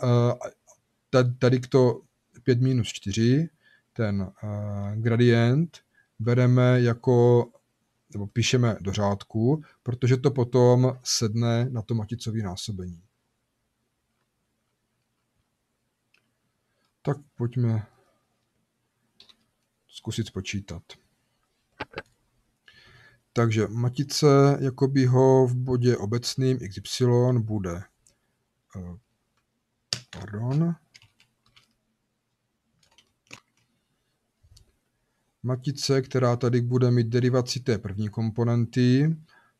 eh, tady k to 5 minus 4, ten eh, gradient bereme jako, nebo píšeme do řádku, protože to potom sedne na to maticové násobení. Tak pojďme zkusit spočítat. Takže matice jakoby ho v bodě obecným xy bude, eh, pardon, matice, která tady bude mít derivaci té první komponenty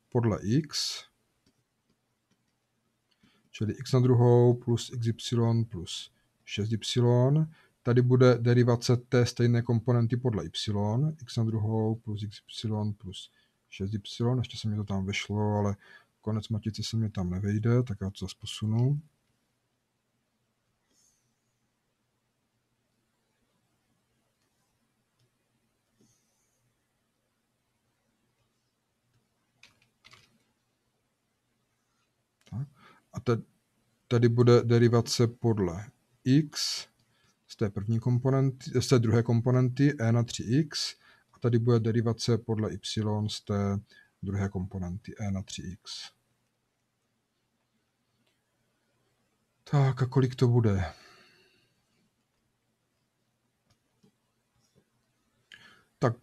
podle x, čili x na druhou plus xy plus 6y. Tady bude derivace té stejné komponenty podle y, x na druhou plus xy plus 6y. Ještě se mi to tam vešlo, ale konec matice se mi tam nevejde, tak já to zase posunu. tady bude derivace podle x z té první komponenty, z té druhé komponenty e na 3x a tady bude derivace podle y z té druhé komponenty e na 3x. Tak a kolik to bude? Tak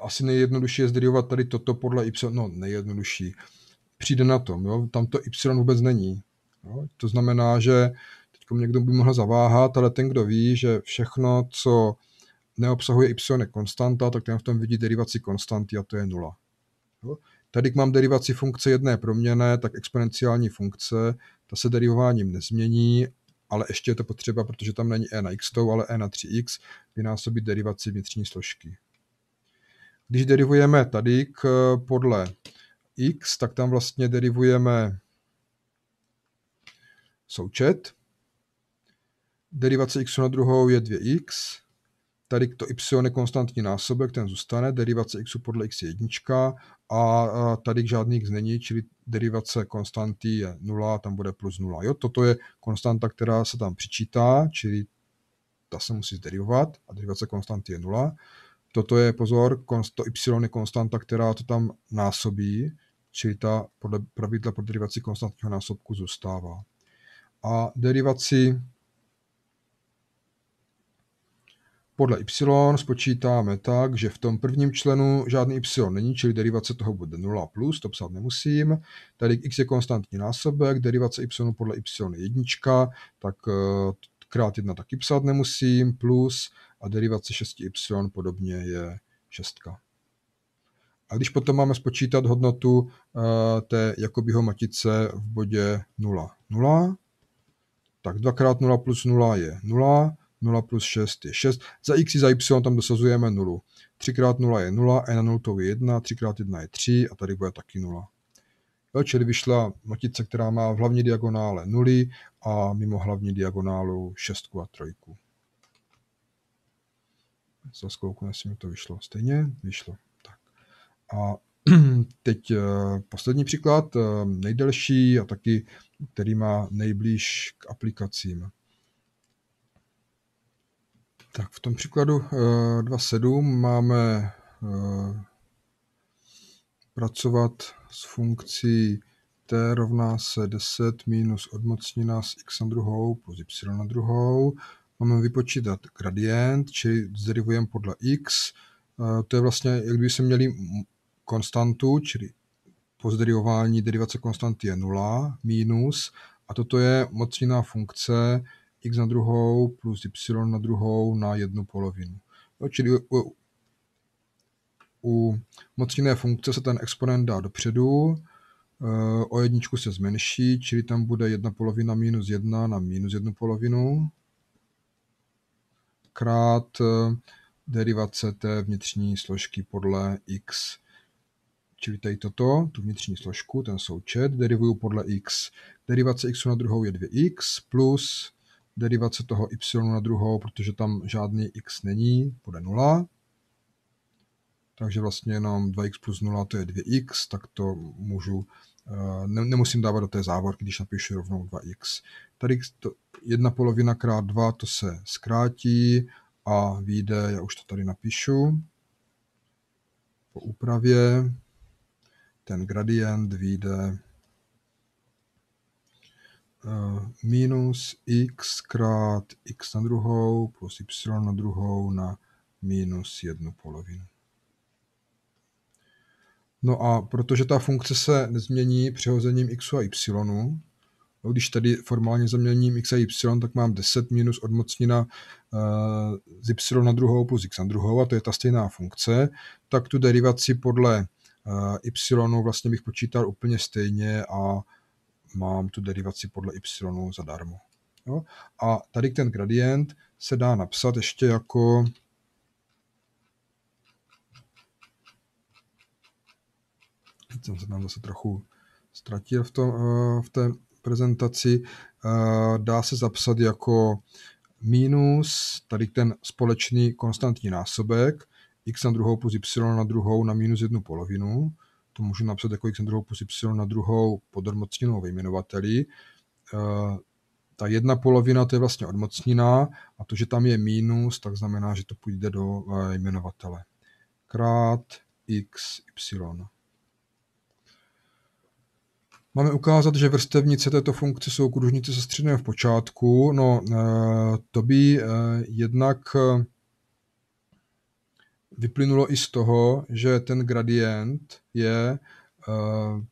asi nejjednodušší je zderivovat tady toto podle y, no nejjednodušší. Přijde na tom, jo? tam to y vůbec není. Jo? To znamená, že teď někdo by mohl zaváhat, ale ten, kdo ví, že všechno, co neobsahuje y konstanta, tak ten v tom vidí derivaci konstanty a to je nula. Jo? Tady mám derivaci funkce jedné proměné, tak exponenciální funkce, ta se derivováním nezmění, ale ještě je to potřeba, protože tam není e na x, ale e na 3x, vynásobit derivaci vnitřní složky. Když derivujeme tady k, podle x, tak tam vlastně derivujeme součet. Derivace x na druhou je 2x. Tady to y je konstantní násobek, ten zůstane. Derivace x podle x je jednička a tady žádný x není, čili derivace konstanty je 0, tam bude plus 0. Jo? Toto je konstanta, která se tam přičítá, čili ta se musí zderivovat a derivace konstanty je 0. Toto je, pozor, to y je konstanta, která to tam násobí, čili ta podle pravidla pro derivaci konstantního násobku zůstává a derivaci podle y spočítáme tak, že v tom prvním členu žádný y není, čili derivace toho bude 0 plus, to psát nemusím. Tady x je konstantní násobek, derivace y podle y je jednička, tak eh, krát 1 taky psát nemusím, plus a derivace 6y podobně je 6. A když potom máme spočítat hodnotu eh, té jakobyho matice v bodě 0, 0, tak 2x 0 plus 0 je 0, 0 plus 6 je 6, za x i za y tam dosazujeme 0. 3x 0 je 0, e na 0 to je 1, 3x 1 je 3 a tady bude taky 0. Jo, čili vyšla matice, která má v hlavní diagonále 0 a mimo hlavní diagonálu 6 a 3. Za kouknu, jestli mi to vyšlo. Stejně vyšlo. Tak. A teď eh, poslední příklad, eh, nejdelší a taky který má nejblíž k aplikacím. Tak v tom příkladu 2.7 eh, máme eh, pracovat s funkcí t rovná se 10 minus odmocnina s x na druhou plus y na druhou. Máme vypočítat gradient, čili zderivujeme podle x. Eh, to je vlastně, jak by se měli konstantu, čili pozderiování derivace konstanty je 0 minus a toto je mocnina funkce x na druhou plus y na druhou na jednu polovinu. No, čili u, u mocninné funkce se ten exponent dá dopředu, e, o jedničku se zmenší, čili tam bude jedna polovina minus jedna na minus jednu polovinu krát e, derivace té vnitřní složky podle x Čili tady toto, tu vnitřní složku, ten součet, derivuju podle x. Derivace x na druhou je 2x plus derivace toho y na druhou, protože tam žádný x není, bude 0. Takže vlastně jenom 2x plus 0 to je 2x, tak to můžu, eh, ne, nemusím dávat do té závorky, když napíšu rovnou 2x. Tady to, jedna polovina krát 2 to se zkrátí a vyjde, já už to tady napíšu, po úpravě, ten gradient vyjde eh, minus x krát x na druhou plus y na druhou na minus jednu polovinu. No a protože ta funkce se nezmění přehozením x a y, no když tady formálně zaměním x a y, tak mám 10 minus odmocnina eh, z y na druhou plus x na druhou, a to je ta stejná funkce, tak tu derivaci podle Eh, y vlastně bych počítal úplně stejně a mám tu derivaci podle Y zadarmo. Jo? A tady ten gradient se dá napsat ještě jako jsem se tam zase trochu ztratil v, tom, eh, v té prezentaci, eh, dá se zapsat jako minus tady ten společný konstantní násobek x na druhou plus y na druhou na minus jednu polovinu. To můžu napsat jako x na druhou plus y na druhou pod odmocninou ve jmenovateli. Eh, ta jedna polovina to je vlastně odmocnina a to, že tam je minus, tak znamená, že to půjde do eh, jmenovatele. Krát x, y. Máme ukázat, že vrstevnice této funkce jsou kružnice se středem v počátku. No, eh, to by jednak vyplynulo i z toho, že ten gradient je uh,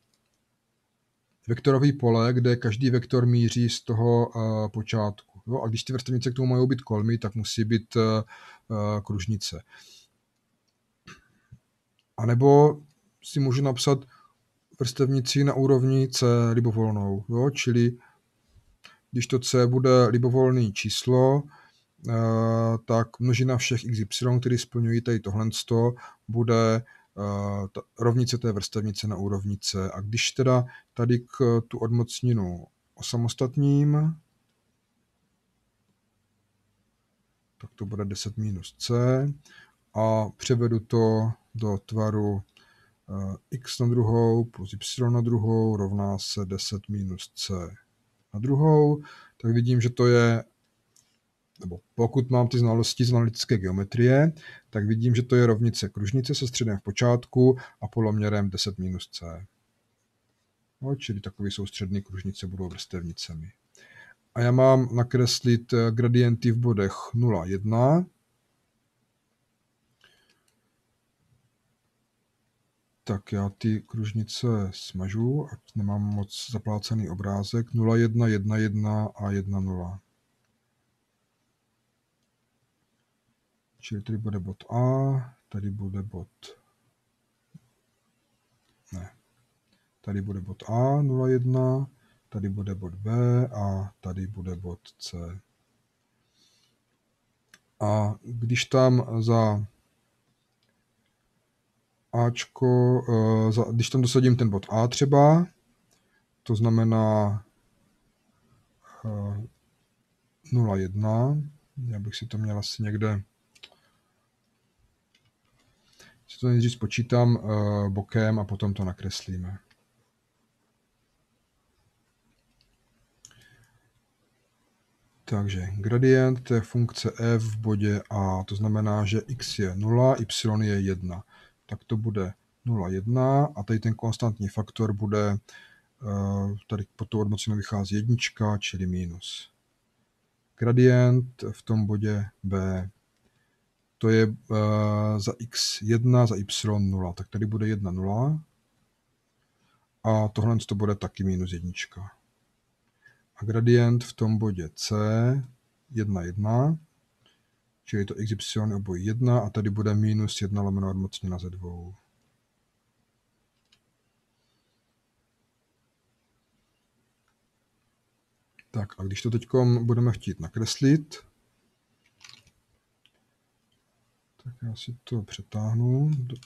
vektorový pole, kde každý vektor míří z toho uh, počátku. Jo? A když ty vrstevnice k tomu mají být kolmy, tak musí být uh, kružnice. A nebo si můžu napsat vrstevnici na úrovni C libovolnou, jo? čili když to C bude libovolné číslo, Eh, tak množina všech XY, které splňují tady tohle, bude eh, rovnice té vrstevnice na úrovni C. A když teda tady k tu odmocninu osamostatním, tak to bude 10 minus C a převedu to do tvaru eh, x na druhou plus y na druhou rovná se 10 minus c na druhou, tak vidím, že to je nebo pokud mám ty znalosti z analytické geometrie, tak vidím, že to je rovnice kružnice se středem v počátku a poloměrem 10 minus c. No, čili takové soustředné kružnice budou vrstevnicemi. A já mám nakreslit eh, gradienty v bodech 0, 1, Tak já ty kružnice smažu, ať nemám moc zaplácený obrázek. 0, 1, 1, 1 a 1, 0. Čili tady bude bod A, tady bude bod... Ne. Tady bude bod A 0,1, tady bude bod B a tady bude bod C. A když tam za Ačko, eh, když tam dosadím ten bod A třeba, to znamená 0,1, eh, já bych si to měl asi někde si to nejdřív spočítám eh, bokem a potom to nakreslíme. Takže gradient to je funkce f v bodě a, to znamená, že x je 0, y je 1. Tak to bude 0, 1 a tady ten konstantní faktor bude, eh, tady pod tou odmocinou vychází jednička, čili minus. Gradient v tom bodě b to je uh, za x1, za y 0, tak tady bude 1, 0. A tohle to bude taky minus jednička. A gradient v tom bodě C 1, 1, čili to xy obojí 1 a tady bude minus 1 lomeno odmocněna ze 2. Tak a když to teď budeme chtít nakreslit, Tak já si to přetáhnu. Do...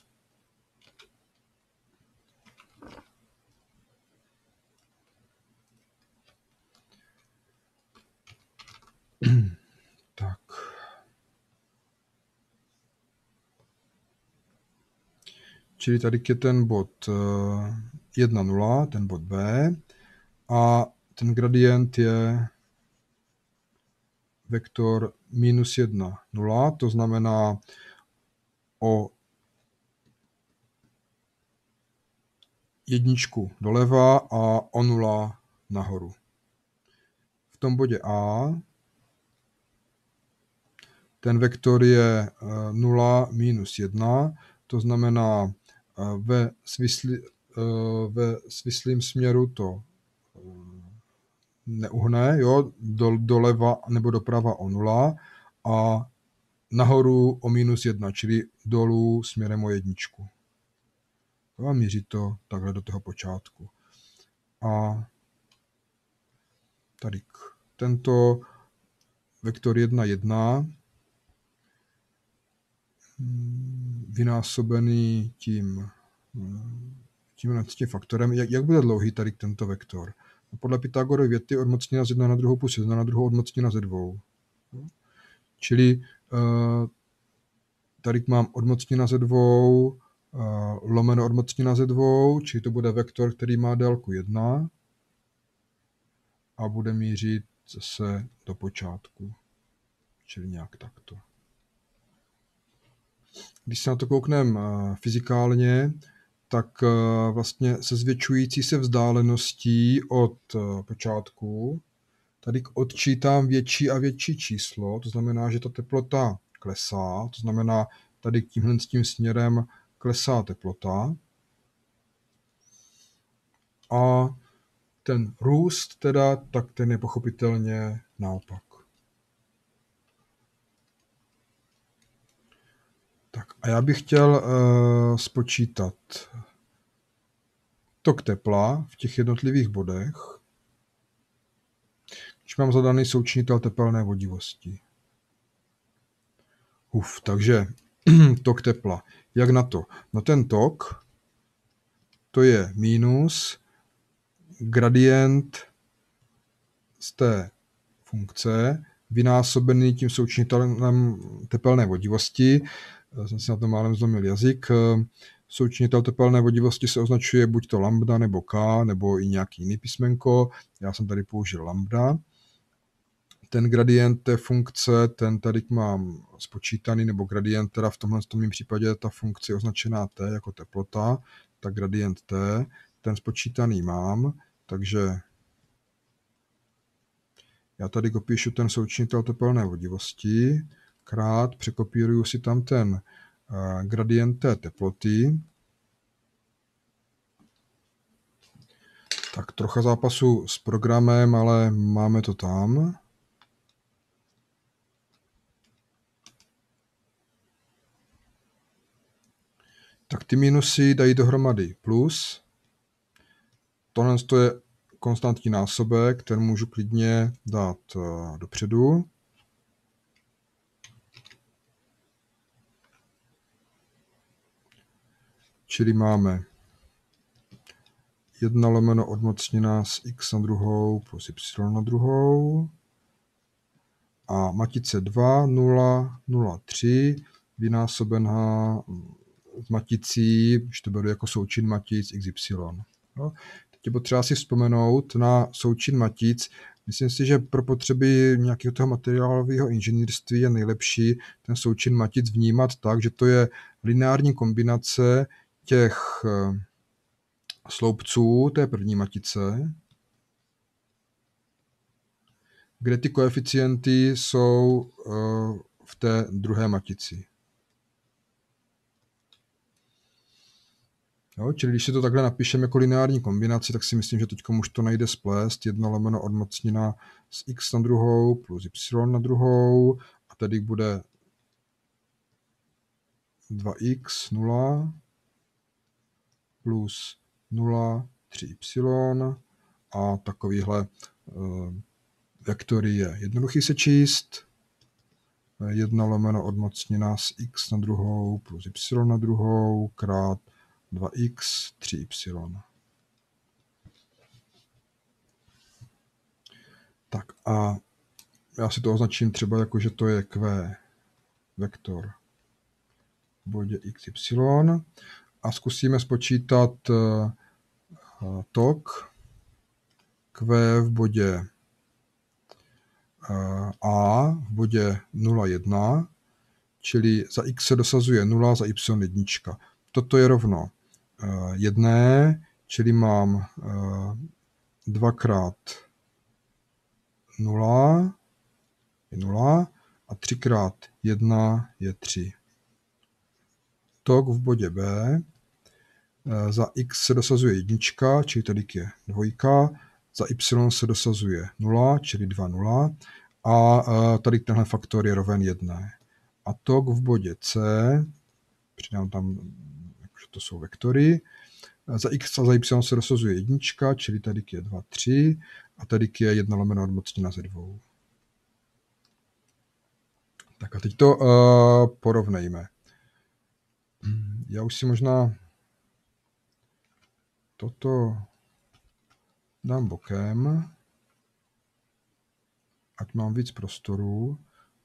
tak. Čili tady je ten bod 1,0, eh, ten bod B, a ten gradient je vektor minus 1, 0, to znamená o jedničku doleva a o nula nahoru. V tom bodě A ten vektor je 0 eh, minus 1, to znamená eh, ve, svisli, eh, ve svislým směru to neuhne, jo, do, doleva nebo doprava o 0 a nahoru o minus jedna, čili dolů směrem o jedničku. A míří to takhle do toho počátku. A tady k tento vektor 1, 1 mm, vynásobený tím, mm, tím, tím faktorem, jak, jak bude dlouhý tady tento vektor. No, podle Pythagorovy věty odmocněna z 1 na 2 plus 1 na 2 odmocněna ze 2. Čili Eh, tady mám odmocnina ze dvou, eh, lomeno odmocnina ze dvou, či to bude vektor, který má délku 1 a bude mířit zase do počátku, čili nějak takto. Když se na to koukneme eh, fyzikálně, tak vlastně se zvětšující se vzdáleností od počátku Tady odčítám větší a větší číslo, to znamená, že ta teplota klesá, to znamená, tady tímhle s tím směrem klesá teplota. A ten růst teda, tak ten je pochopitelně naopak. Tak a já bych chtěl uh, spočítat tok tepla v těch jednotlivých bodech. Když mám zadaný součinitel tepelné vodivosti. Uf, takže tok tepla. Jak na to? No ten tok, to je minus gradient z té funkce vynásobený tím součinitelem tepelné vodivosti. Já jsem si na tom málem zlomil jazyk. Součinitel tepelné vodivosti se označuje buď to lambda nebo k, nebo i nějaký jiný písmenko. Já jsem tady použil lambda ten gradient té funkce, ten tady mám spočítaný, nebo gradient, teda v tomhle tom případě ta funkce označená T jako teplota, tak gradient T, ten spočítaný mám, takže já tady kopíšu ten součinitel teplné vodivosti, krát překopíruju si tam ten eh, gradient té teploty, Tak trocha zápasu s programem, ale máme to tam. tak ty minusy dají dohromady plus. Tohle to je konstantní násobek, ten můžu klidně dát eh, dopředu. Čili máme 1 lomeno odmocněná s x na druhou plus y na druhou. A matice 2, 0, 0, 3 vynásobená s Maticí, když to beru jako součin Matic XY. No, teď je potřeba si vzpomenout na součin Matic. Myslím si, že pro potřeby nějakého toho materiálového inženýrství je nejlepší ten součin Matic vnímat tak, že to je lineární kombinace těch eh, sloupců té první matice, kde ty koeficienty jsou eh, v té druhé matici. Jo, čili když si to takhle napíšeme jako lineární kombinaci, tak si myslím, že teď už to nejde splést. Jedna lomeno odmocnina z x na druhou plus y na druhou a tady bude 2x 0 plus 0 3y a takovýhle vektory eh, je jednoduchý se číst. 1 eh, lomeno odmocnina z x na druhou plus y na druhou krát 2x, 3y. Tak a já si to označím třeba jako, že to je q vektor v bodě xy a zkusíme spočítat eh, tok q v bodě eh, a v bodě 0, 1, čili za x se dosazuje 0, za y 1. Toto je rovno Eh, jedné, čili mám eh, dvakrát nula je nula a třikrát jedna je tři. Tok v bodě B eh, za x se dosazuje jednička, čili tady je dvojka, za y se dosazuje 0, čili 2, 0 a tady tenhle faktor je roven 1. A tok v bodě C, přidám tam to jsou vektory. Za x a za y se rozsazuje jednička, čili tady k je 2, 3 a tady k je 1 lomeno odmocnina ze 2. Tak a teď to uh, porovnejme. Já už si možná toto dám bokem, ať mám víc prostoru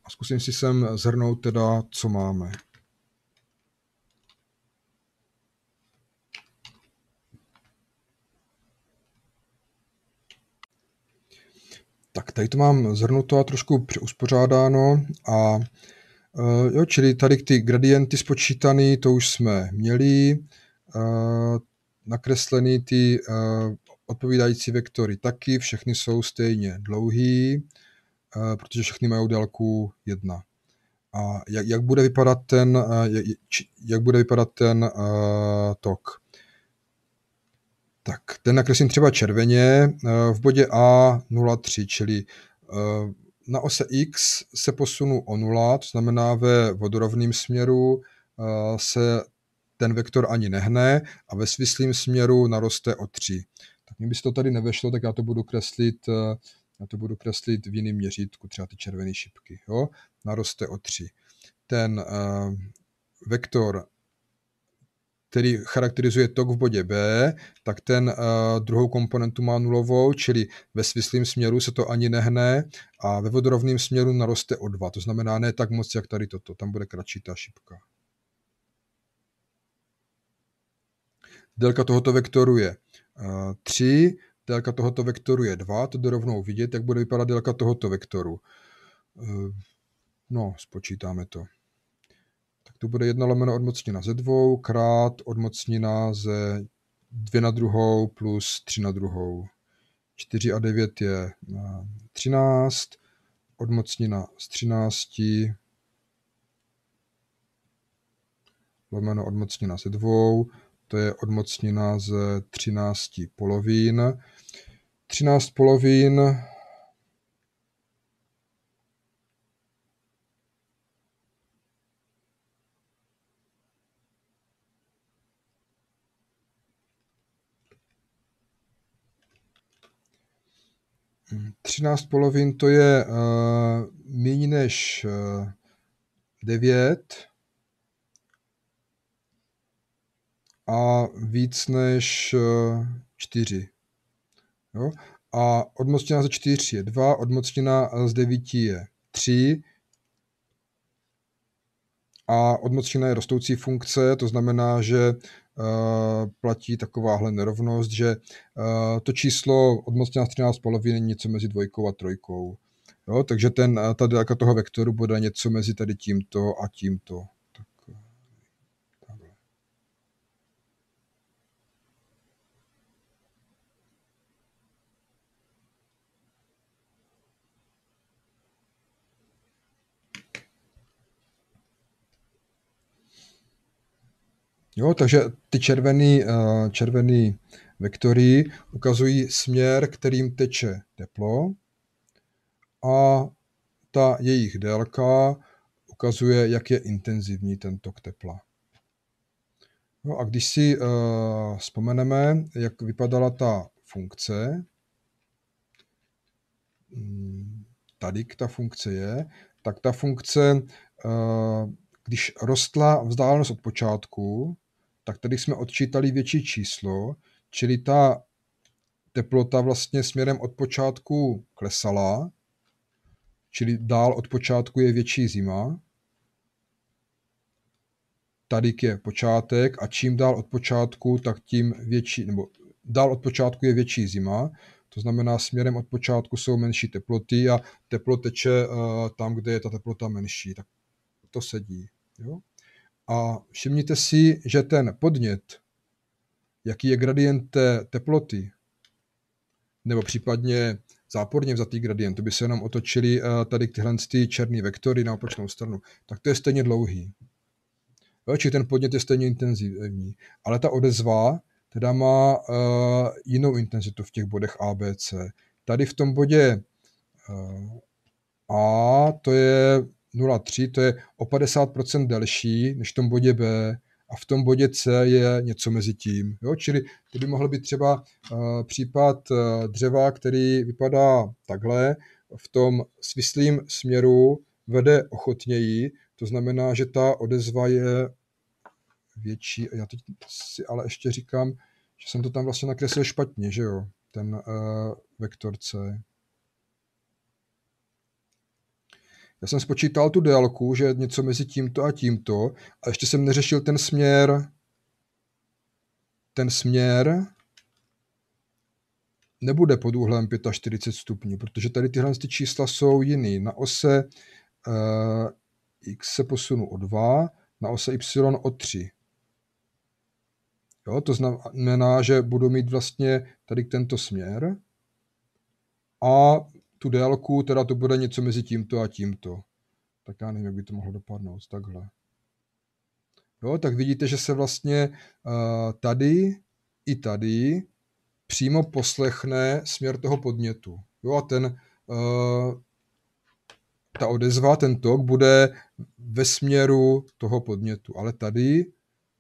a zkusím si sem zhrnout teda, co máme. Tady to mám zhrnuto a trošku přeuspořádáno a e, jo, čili tady ty gradienty spočítané, to už jsme měli, e, nakreslený ty e, odpovídající vektory taky, všechny jsou stejně dlouhý, protože všechny mají délku 1. A jak, jak bude vypadat ten, jak, jak bude vypadat ten uh, tok? Tak ten nakreslím třeba červeně eh, v bodě A03, čili eh, na ose X se posunu o 0, to znamená ve vodorovném směru eh, se ten vektor ani nehne a ve svislém směru naroste o 3. Tak mi by se to tady nevešlo, tak já to budu kreslit, já to budu kreslit v jiném měřítku, třeba ty červené šipky. Jo? Naroste o 3. Ten vektor který charakterizuje tok v bodě B, tak ten uh, druhou komponentu má nulovou, čili ve svislém směru se to ani nehne a ve vodorovném směru naroste o dva. to znamená ne tak moc, jak tady toto, tam bude kratší ta šipka. Délka tohoto vektoru je uh, eh, 3, délka tohoto vektoru je 2, to jde rovnou vidět, jak bude vypadat délka tohoto vektoru. Uh, no, spočítáme to to bude jedna lomeno odmocnina ze dvou krát odmocnina ze dvě na druhou plus tři na druhou. 4 a 9 je 13, eh, odmocnina z 13 lomeno odmocnina ze dvou, to je odmocnina ze 13 polovin. 13 polovin 13 polovin to je uh, méně než uh, eh, 9 a víc než uh, eh, 4. Jo? A odmocněná ze 4 je 2, odmocněná z 9 je 3 a odmocněná je rostoucí funkce, to znamená, že Eh, platí takováhle nerovnost, že eh, to číslo od 13 poloviny je něco mezi dvojkou a trojkou. Jo, takže ten, eh, ta délka toho vektoru bude něco mezi tady tímto a tímto. Jo, takže ty červený, eh, červený vektory ukazují směr, kterým teče teplo a ta jejich délka ukazuje, jak je intenzivní ten tok tepla. No a když si uh, vzpomeneme, jak vypadala ta funkce, mm, tady ta funkce je, tak ta funkce, uh, když rostla vzdálenost od počátku, tak tady jsme odčítali větší číslo, čili ta teplota vlastně směrem od počátku klesala, čili dál od počátku je větší zima. Tady je počátek a čím dál od počátku, tak tím větší, nebo dál od počátku je větší zima, to znamená směrem od počátku jsou menší teploty a teplo teče eh, tam, kde je ta teplota menší, tak to sedí. Jo? A všimněte si, že ten podnět, jaký je gradient té teploty, nebo případně záporně vzatý gradient, to by se nám otočili eh, tady tyhle ty černé vektory na opačnou stranu, tak to je stejně dlouhý. Jo, či ten podnět je stejně intenzivní, ale ta odezva teda má uh, jinou intenzitu v těch bodech A, B, C. Tady v tom bodě uh, A to je 0,3, to je o 50% delší než v tom bodě B a v tom bodě C je něco mezi tím. Jo? Čili to by mohl být třeba uh, případ uh, dřeva, který vypadá takhle, v tom svislým směru vede ochotněji, to znamená, že ta odezva je větší. Já teď si ale ještě říkám, že jsem to tam vlastně nakreslil špatně, že jo, ten uh, vektor C. Já jsem spočítal tu délku, že něco mezi tímto a tímto, a ještě jsem neřešil ten směr, ten směr nebude pod úhlem 45 stupňů, protože tady tyhle ty čísla jsou jiný. Na ose uh, x se posunu o 2, na ose y o 3. Jo, to znamená, že budu mít vlastně tady tento směr a tu délku, teda to bude něco mezi tímto a tímto. Tak já nevím, jak by to mohlo dopadnout, takhle. Jo, tak vidíte, že se vlastně uh, tady i tady přímo poslechne směr toho podnětu. Jo, a ten, uh, ta odezva, ten tok bude ve směru toho podnětu. Ale tady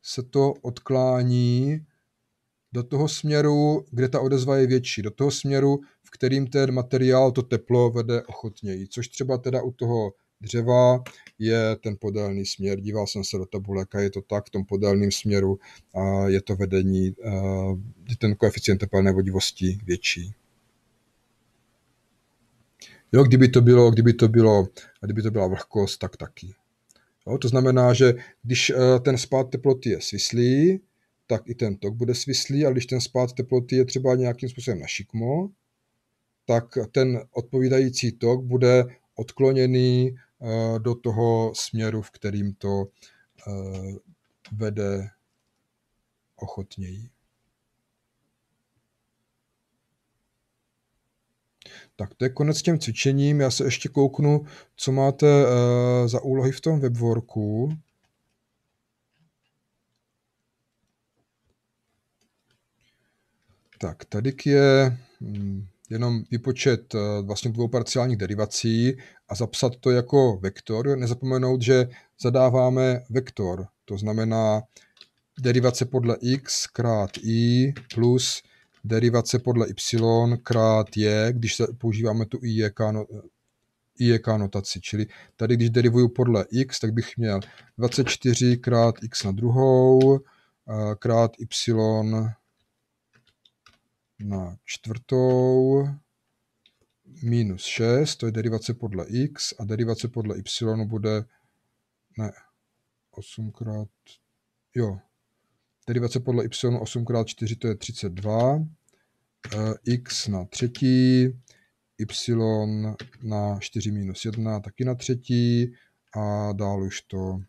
se to odklání do toho směru, kde ta odezva je větší, do toho směru, v kterým ten materiál, to teplo vede ochotněji, což třeba teda u toho dřeva je ten podélný směr. Díval jsem se do tabulek a je to tak v tom podélném směru a je to vedení, je eh, ten koeficient tepelné vodivosti větší. Jo, kdyby to bylo, kdyby to bylo, kdyby to byla vlhkost, tak taky. Jo, to znamená, že když eh, ten spát teploty je svislý, tak i ten tok bude svislý a když ten spád teploty je třeba nějakým způsobem na šikmo, tak ten odpovídající tok bude odkloněný eh, do toho směru, v kterým to eh, vede ochotněji. Tak to je konec těm cvičením. Já se ještě kouknu, co máte eh, za úlohy v tom webworku. Tak tady je mm, jenom vypočet eh, vlastně dvou parciálních derivací a zapsat to jako vektor. Nezapomenout, že zadáváme vektor, to znamená derivace podle x krát i plus derivace podle y krát j, když používáme tu IJK, no, notaci. Čili tady, když derivuju podle x, tak bych měl 24 krát x na druhou eh, krát y na čtvrtou minus 6, to je derivace podle x a derivace podle y bude ne, 8 krát, jo, derivace podle y 8 krát 4 to je 32, eh, x na třetí, y na 4 minus 1 taky na třetí a dál už to,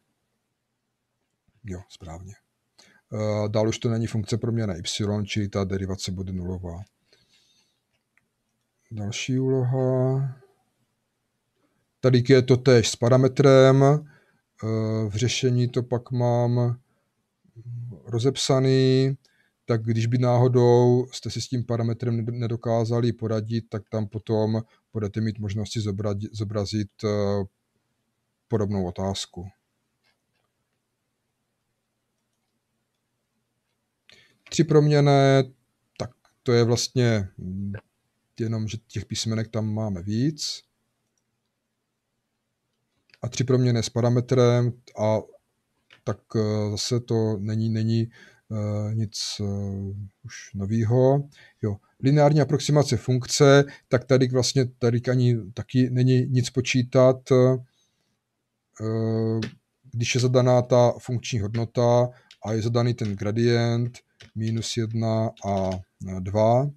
jo, správně. Dál už to není funkce proměna y, čili ta derivace bude nulová. Další úloha. Tady je to též s parametrem. E, v řešení to pak mám rozepsaný, tak když by náhodou jste si s tím parametrem nedokázali poradit, tak tam potom budete mít možnosti zobrazit e, podobnou otázku. Tři proměné, tak to je vlastně mm, jenom, že těch písmenek tam máme víc. A tři proměné s parametrem a tak eh, zase to není, není eh, nic eh, už novýho. Jo. Lineární aproximace funkce, tak tady vlastně tady ani taky není nic počítat, když je zadaná ta funkční hodnota a je zadaný ten gradient minus 1 a 2. E,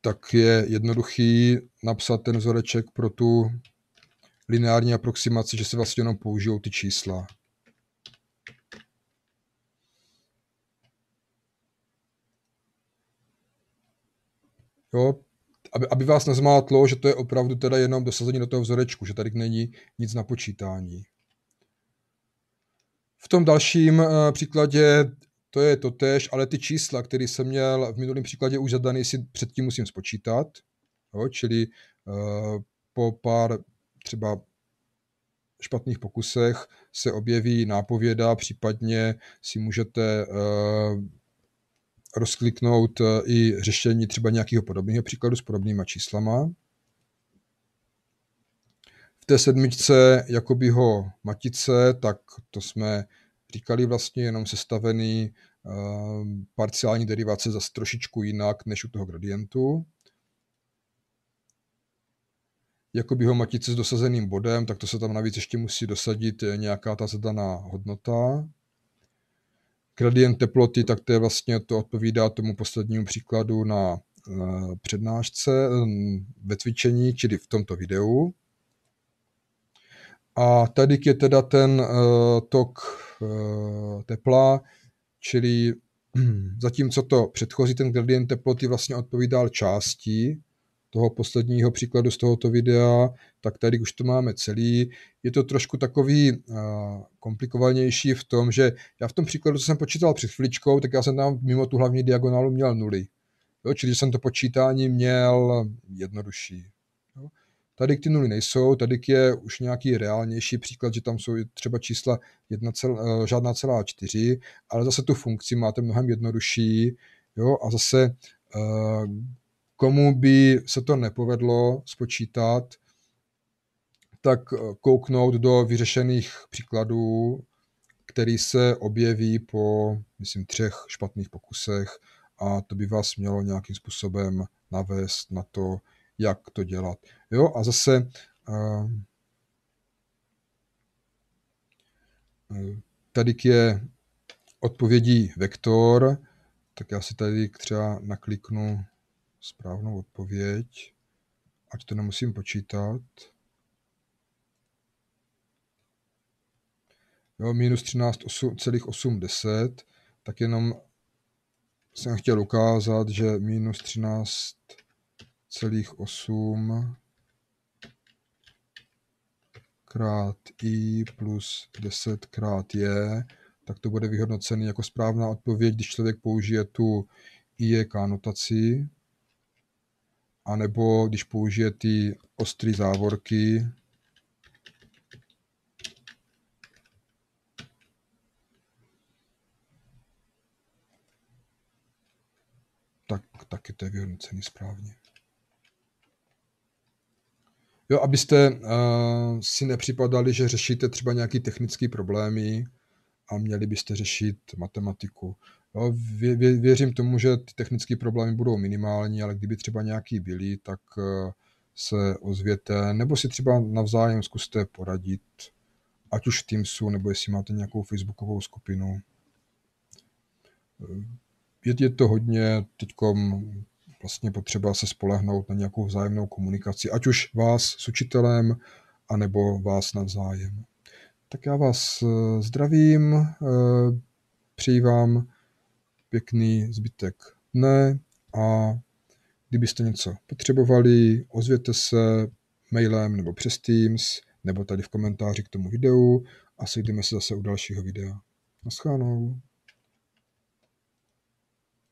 tak je jednoduchý napsat ten vzoreček pro tu lineární aproximaci, že se vlastně jenom použijou ty čísla. Jo, aby, aby vás nezmátlo, že to je opravdu teda jenom dosazení do toho vzorečku, že tady není nic na počítání. V tom dalším eh, příkladě to je to tež, ale ty čísla, které jsem měl v minulém příkladě už zadaný, si předtím musím spočítat. Jo, čili uh, po pár třeba špatných pokusech se objeví nápověda, případně si můžete uh, rozkliknout eh, i řešení třeba nějakého podobného příkladu s podobnýma číslama. V té sedmičce Jakobyho matice, tak to jsme říkali vlastně jenom sestavený eh, parciální derivace zase trošičku jinak než u toho gradientu. Jakobyho matice s dosazeným bodem, tak to se tam navíc ještě musí dosadit nějaká ta zadaná hodnota. Gradient teploty, tak to je vlastně, to odpovídá tomu poslednímu příkladu na eh, přednášce mm, ve cvičení, čili v tomto videu. A tady je teda ten eh, tok eh, tepla, čili zatímco to předchozí ten gradient teploty vlastně odpovídal části toho posledního příkladu z tohoto videa, tak tady už to máme celý. Je to trošku takový eh, komplikovanější v tom, že já v tom příkladu, co jsem počítal před chvíličkou, tak já jsem tam mimo tu hlavní diagonálu měl nuly. Jo, čili jsem to počítání měl jednodušší. Jo. Tady ty nuly nejsou, tady je už nějaký reálnější příklad, že tam jsou třeba čísla jedna cel, eh, žádná celá čtyři, ale zase tu funkci máte mnohem jednodušší. Jo, a zase eh, Komu by se to nepovedlo spočítat, tak eh, kouknout do vyřešených příkladů, který se objeví po, myslím, třech špatných pokusech a to by vás mělo nějakým způsobem navést na to, jak to dělat. Jo, a zase eh, tady je odpovědí vektor, tak já si tady třeba nakliknu správnou odpověď, ať to nemusím počítat. Jo, minus 13,810, tak jenom jsem chtěl ukázat, že minus 13,8 krát i plus 10 krát je, tak to bude vyhodnocený jako správná odpověď, když člověk použije tu IEK notaci anebo když použije ty ostré závorky, tak taky to je vyhodnocený správně. Jo, abyste uh, si nepřipadali, že řešíte třeba nějaké technické problémy a měli byste řešit matematiku. No, vě, vě, věřím tomu, že ty technické problémy budou minimální, ale kdyby třeba nějaký byly, tak eh, se ozvěte, nebo si třeba navzájem zkuste poradit, ať už v Teamsu, nebo jestli máte nějakou facebookovou skupinu. Eh, je, je to hodně teď vlastně potřeba se spolehnout na nějakou vzájemnou komunikaci, ať už vás s učitelem, anebo vás navzájem. Tak já vás eh, zdravím, přeji vám pěkný zbytek dne a kdybyste něco potřebovali, ozvěte se mailem nebo přes Teams nebo tady v komentáři k tomu videu a sejdeme se zase u dalšího videa. Naschánou.